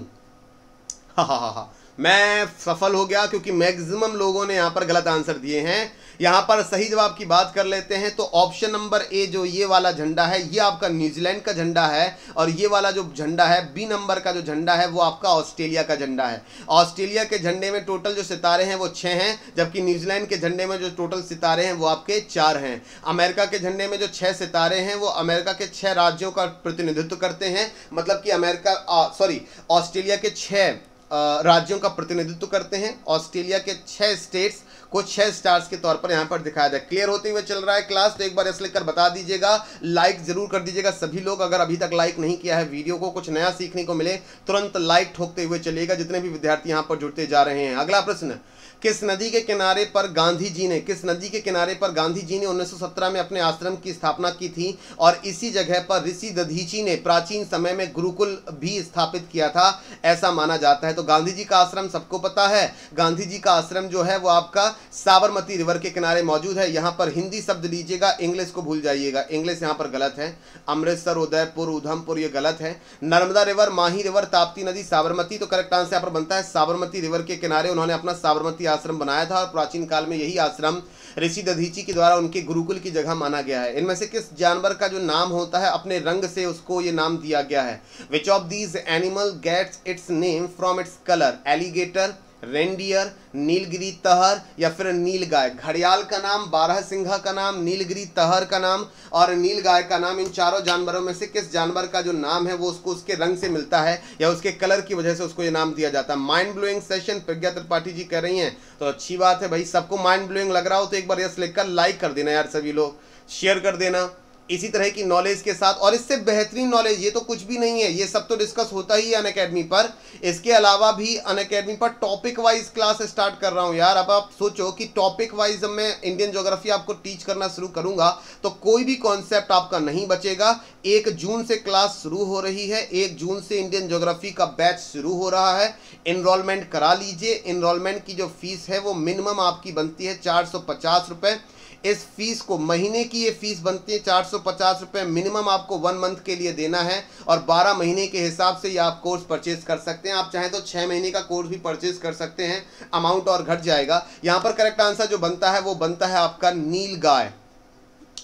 हा हा हा मैं सफल हो गया क्योंकि मैक्सिमम लोगों ने यहां पर गलत आंसर दिए हैं यहाँ पर सही जवाब की बात कर लेते हैं तो ऑप्शन नंबर ए जो ये वाला झंडा है ये आपका न्यूजीलैंड का झंडा है और ये वाला जो झंडा है बी नंबर का जो झंडा है वो आपका ऑस्ट्रेलिया का झंडा है ऑस्ट्रेलिया के झंडे में टोटल जो सितारे हैं वो छः हैं जबकि न्यूजीलैंड के झंडे में जो टोटल सितारे हैं वो आपके चार हैं अमेरिका के झंडे में जो छः सितारे हैं वो अमेरिका के छः राज्यों का प्रतिनिधित्व करते हैं मतलब कि अमेरिका सॉरी ऑस्ट्रेलिया के छः राज्यों का प्रतिनिधित्व करते हैं ऑस्ट्रेलिया के छः स्टेट्स को छह स्टार्स के तौर पर यहां पर दिखाया जाए क्लियर होते हुए चल रहा है क्लास तो एक बार ऐसे लेकर बता दीजिएगा लाइक जरूर कर दीजिएगा सभी लोग अगर अभी तक लाइक नहीं किया है वीडियो को कुछ नया सीखने को मिले तुरंत लाइक ठोकते हुए चलिएगा जितने भी विद्यार्थी यहां पर जुड़ते जा रहे हैं अगला प्रश्न किस नदी के किनारे पर गांधी जी ने किस नदी के किनारे पर गांधी जी ने 1917 में अपने आश्रम की स्थापना की थी और इसी जगह पर ऋषि दधीची ने प्राचीन समय में गुरुकुल भी स्थापित किया था ऐसा माना जाता है तो गांधी जी का आश्रम सबको पता है गांधी जी का आश्रम जो है वो आपका साबरमती रिवर के किनारे मौजूद है यहाँ पर हिंदी शब्द लीजिएगा इंग्लिश को भूल जाइएगा इंग्लिश यहाँ पर गलत है अमृतसर उदयपुर उधमपुर ये गलत है नर्मदा रिवर माही रिवर ताप्ती नदी साबरमती तो करेक्ट आंसर यहाँ पर बनता है साबरमती रिवर के किनारे उन्होंने अपना साबरमती आश्रम बनाया था और प्राचीन काल में यही आश्रम ऋषि दधीची के द्वारा उनके गुरुकुल की जगह माना गया है इनमें से किस जानवर का जो नाम होता है अपने रंग से उसको ये नाम दिया गया है which of these animal gets its name from its colour alligator reindeer Nilgiri tahr या फिर नील गाय घड़ियाल का नाम बारह सिंघा का नाम नीलगिरी तहर का नाम और नील गाय का नाम इन चारों जानवरों में से किस जानवर का जो नाम है वो उसको उसके रंग से मिलता है या उसके कलर की वजह से उसको ये नाम दिया जाता है mind blowing session Pragya Tripathi ji कह रही हैं तो अच्छी बात है भाई सबको माइंड ब्लोइंग लग रहा हो तो एक बार यस लिखकर लाइक कर देना यार सभी लोग शेयर कर देना इसी तरह की नॉलेज के साथ और इससे बेहतरीन नॉलेज ये तो कुछ भी नहीं है ये सब तो डिस्कस होता ही अन अकेडमी पर इसके अलावा भी अन अकेडमी पर टॉपिक वाइज क्लास स्टार्ट कर रहा हूँ यार अब आप सोचो कि टॉपिक वाइज जब मैं इंडियन ज्योग्राफी आपको टीच करना शुरू करूंगा तो कोई भी कॉन्सेप्ट आपका नहीं बचेगा एक जून से क्लास शुरू हो रही है एक जून से इंडियन ज्योग्राफी का बैच शुरू हो रहा है इनरोलमेंट करा लीजिए इनरोलमेंट की जो फीस है वो मिनिमम आपकी बनती है चार सौ इस फीस को महीने की ये फीस बनती है चार सौ पचास रुपए मिनिमम आपको वन मंथ के लिए देना है और बारह महीने के हिसाब से ये आप कोर्स परचेज कर सकते हैं आप चाहें तो छह महीने का कोर्स भी परचेज कर सकते हैं अमाउंट और घट जाएगा यहां पर करेक्ट आंसर जो बनता है वो बनता है आपका nilgai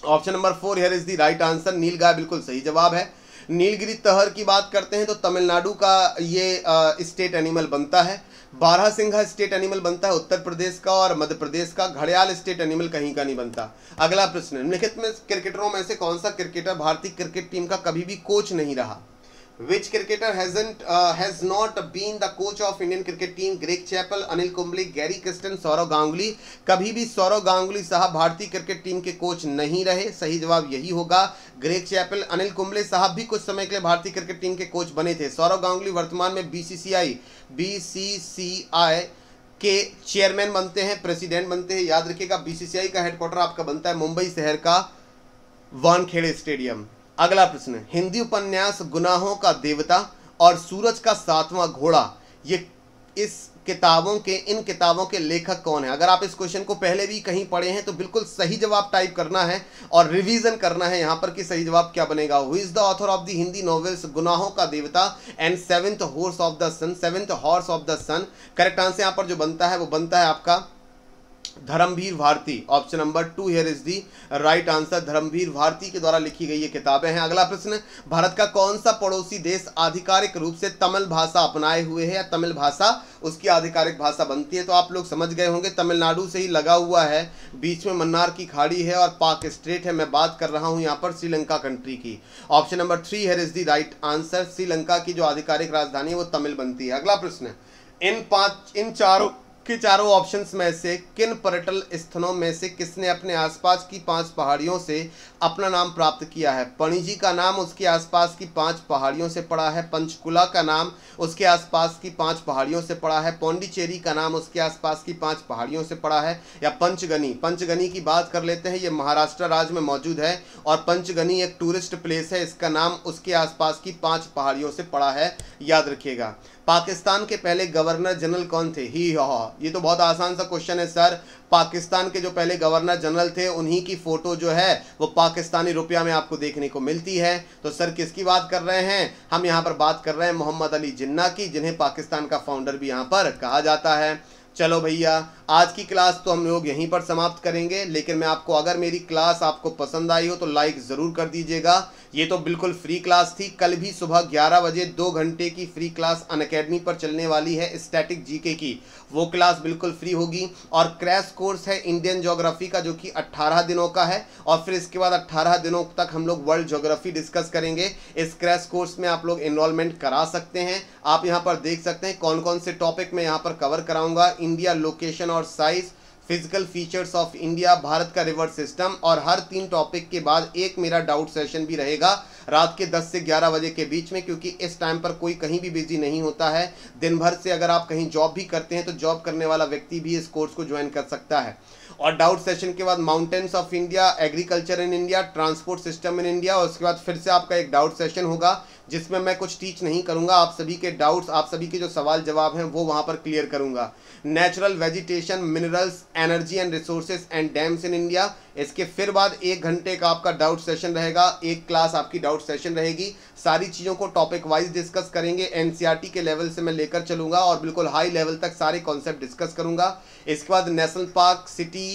option number four here is the right answer nilgai बिल्कुल सही जवाब है नीलगिरी तहर की बात करते हैं तो तमिलनाडु का ये स्टेट एनिमल बनता है बारह सिंघा स्टेट एनिमल बनता है उत्तर प्रदेश का और मध्य प्रदेश का घड़ियाल स्टेट एनिमल कहीं का नहीं बनता अगला प्रश्न निम्नलिखित में क्रिकेटरों में से कौन सा क्रिकेटर भारतीय क्रिकेट टीम का कभी भी कोच नहीं रहा Which cricketer hasn't uh, has not been the coach of Indian cricket team? Greg Chappell, Anil Kumble Gary Kirsten Sourav Ganguly कभी भी सौरव गांगुली साहब भारतीय क्रिकेट टीम के कोच नहीं रहे सही जवाब यही होगा ग्रेग चैपल अनिल कुंबले साहब भी कुछ समय के लिए भारतीय क्रिकेट टीम के कोच बने थे सौरव गांगुली वर्तमान में बीसीसीआई आई के चेयरमैन बनते हैं प्रेसिडेंट बनते हैं याद रखिएगा बीसीसीआई का हेडक्वार्टर आपका बनता है मुंबई शहर का वानखेड़े स्टेडियम अगला प्रश्न हिंदी उपन्यास गुनाहों का देवता और सूरज का सातवां घोड़ा ये इस किताबों के इन किताबों के लेखक कौन है अगर आप इस क्वेश्चन को पहले भी कहीं पढ़े हैं तो बिल्कुल सही जवाब टाइप करना है और रिवीजन करना है यहाँ पर कि सही जवाब क्या बनेगा who is the author of the Hindi novels Gunahon Ka Devta and seventh horse of the sun seventh horse of the sun correct answer यहाँ पर जो बनता है वो बनता है आपका Dharamvir Bharati option number two here is the right answer Dharamvir Bharati के द्वारा लिखी गई ये किताबें हैं अगला प्रश्न भारत का कौन सा पड़ोसी देश आधिकारिक रूप से तमिल भाषा अपनाए हुए है या तमिल भाषा उसकी आधिकारिक भाषा बनती है तो आप लोग समझ गए होंगे तमिलनाडु से ही लगा हुआ है बीच में मन्नार की खाड़ी है और पाक स्ट्रेट है मैं बात कर रहा हूँ यहाँ पर श्रीलंका कंट्री की option number three here is the right answer Sri Lanka की जो आधिकारिक राजधानी है वो तमिल बनती है अगला प्रश्न इन पांच इन चारों कि चारों ऑप्शंस में से किन पर्यटन स्थलों में से किसने अपने आसपास की पांच पहाड़ियों से अपना नाम प्राप्त किया है पणिजी का नाम उसके आसपास की पांच पहाड़ियों से पड़ा है पंचकुला का नाम उसके आसपास की पांच पहाड़ियों से पड़ा है पौंडीचेरी का नाम उसके आसपास की पांच पहाड़ियों से पड़ा है या पंचगनी पंचगनी की बात कर लेते हैं ये महाराष्ट्र राज्य में मौजूद है और पंचगनी एक टूरिस्ट प्लेस है इसका नाम उसके आसपास की पाँच पहाड़ियों से पड़ा है याद रखिएगा पाकिस्तान के पहले गवर्नर जनरल कौन थे ही हॉ ये तो बहुत आसान सा क्वेश्चन है सर पाकिस्तान के जो पहले गवर्नर जनरल थे उन्हीं की फोटो जो है वो पाकिस्तानी रुपया में आपको देखने को मिलती है तो सर किसकी बात कर रहे हैं हम यहाँ पर बात कर रहे हैं मोहम्मद अली जिन्ना की जिन्हें पाकिस्तान का फाउंडर भी यहाँ पर कहा जाता है चलो भैया आज की क्लास तो हम लोग यहीं पर समाप्त करेंगे लेकिन मैं आपको अगर मेरी क्लास आपको पसंद आई हो तो लाइक ज़रूर कर दीजिएगा ये तो बिल्कुल फ्री क्लास थी कल भी सुबह 11 बजे दो घंटे की फ्री क्लास अन अकेडमी पर चलने वाली है स्टैटिक जीके की वो क्लास बिल्कुल फ्री होगी और क्रैश कोर्स है इंडियन ज्योग्राफी का जो कि 18 दिनों का है और फिर इसके बाद 18 दिनों तक हम लोग वर्ल्ड जोग्राफी डिस्कस करेंगे इस क्रैश कोर्स में आप लोग इनरोलमेंट करा सकते हैं आप यहाँ पर देख सकते हैं कौन कौन से टॉपिक मैं यहाँ पर कवर कराऊंगा इंडिया लोकेशन और size physical features of India Bharat का रिवर सिस्टम और हर तीन टॉपिक के बाद एक मेरा डाउट सेशन भी रहेगा रात के 10 से 11 बजे के बीच में क्योंकि इस टाइम पर कोई कहीं भी बिजी नहीं होता है दिन भर से अगर आप कहीं जॉब भी करते हैं तो जॉब करने वाला व्यक्ति भी इस कोर्स को ज्वाइन कर सकता है और डाउट सेशन के बाद mountains of India agriculture in India transport system in India और उसके बाद फिर से आपका एक डाउट सेशन होगा जिसमें मैं कुछ टीच नहीं करूँगा आप सभी के डाउट्स आप सभी के जो सवाल जवाब हैं वो वहाँ पर क्लियर करूँगा natural vegetation minerals energy and resources and dams in India इसके फिर बाद एक घंटे का आपका डाउट सेशन रहेगा एक क्लास आपकी डाउट सेशन रहेगी सारी चीज़ों को टॉपिक वाइज डिस्कस करेंगे एन e के लेवल से मैं लेकर चलूंगा और बिल्कुल हाई लेवल तक सारे कॉन्सेप्ट डिस्कस करूँगा इसके बाद नेशनल पार्क सिटी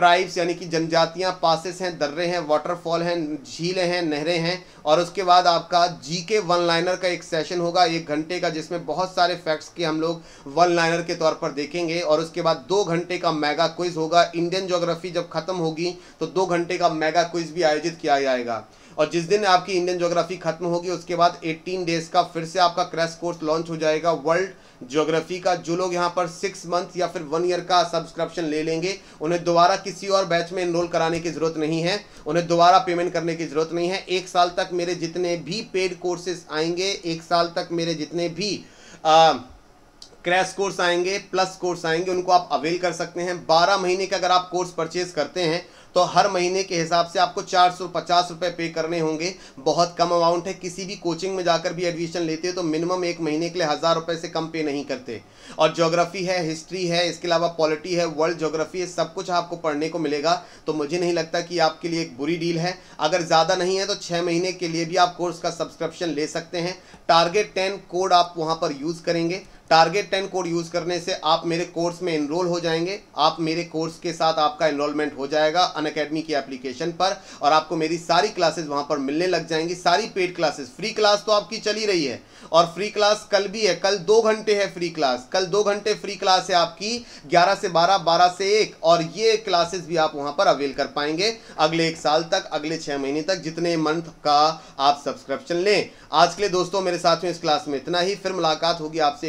ट्राइब्स यानी कि जनजातियाँ पासिस हैं दर्रे हैं वाटरफॉल हैं झीलें हैं नहरें हैं और उसके बाद आपका जी के वन लाइनर का एक सेशन होगा एक घंटे का जिसमें बहुत सारे फैक्ट्स के हम लोग वन लाइनर के तौर पर देखेंगे और उसके बाद दो घंटे का मेगा क्विज होगा इंडियन जोग्राफी जब खत्म होगी तो दो घंटे का मेगा क्विज भी आयोजित किया जाएगा और जिस दिन आपकी इंडियन ज्योग्राफी खत्म होगी उसके बाद 18 डेज का फिर से आपका क्रैश कोर्स लॉन्च हो जाएगा वर्ल्ड ज्योग्राफी का जो लोग यहाँ पर सिक्स मंथ या फिर वन ईयर का सब्सक्रिप्शन ले लेंगे उन्हें दोबारा किसी और बैच में इनरोल कराने की ज़रूरत नहीं है उन्हें दोबारा पेमेंट करने की ज़रूरत नहीं है एक साल तक मेरे जितने भी पेड कोर्सेस आएंगे एक साल तक मेरे जितने भी आ, क्रैश कोर्स आएंगे प्लस कोर्स आएंगे उनको आप अवेल कर सकते हैं बारह महीने का अगर आप कोर्स परचेज करते हैं तो हर महीने के हिसाब से आपको चार सौ पचास रुपए पे करने होंगे बहुत कम अमाउंट है किसी भी कोचिंग में जाकर भी एडमिशन लेते हो तो मिनिमम एक महीने के लिए हज़ार रुपये से कम पे नहीं करते और ज्योग्राफी है हिस्ट्री है इसके अलावा पॉलिटी है वर्ल्ड ज्योग्राफी है सब कुछ आपको पढ़ने को मिलेगा तो मुझे नहीं लगता कि आपके लिए एक बुरी डील है अगर ज़्यादा नहीं है तो छः महीने के लिए भी आप कोर्स का सब्सक्रिप्शन ले सकते हैं टारगेट टेन कोड आप वहाँ पर यूज़ करेंगे टारगेट टेन कोड यूज़ करने से आप मेरे कोर्स में इनरोल हो जाएंगे आप मेरे कोर्स के साथ आपका इनरोलमेंट हो जाएगा अन अकेडमी की एप्लीकेशन पर और आपको मेरी सारी क्लासेस वहां पर मिलने लग जाएंगी सारी पेड क्लासेस फ्री क्लास तो आपकी चली रही है और फ्री क्लास कल भी है कल दो घंटे है फ्री क्लास कल दो घंटे फ्री क्लास है आपकी ग्यारह से बारह बारह से एक और ये क्लासेस भी आप वहाँ पर अवेल कर पाएंगे अगले एक साल तक अगले छः महीने तक जितने मंथ का आप सब्सक्रिप्शन लें आज के लिए दोस्तों मेरे साथ में इस क्लास में इतना ही फिर मुलाकात होगी आपसे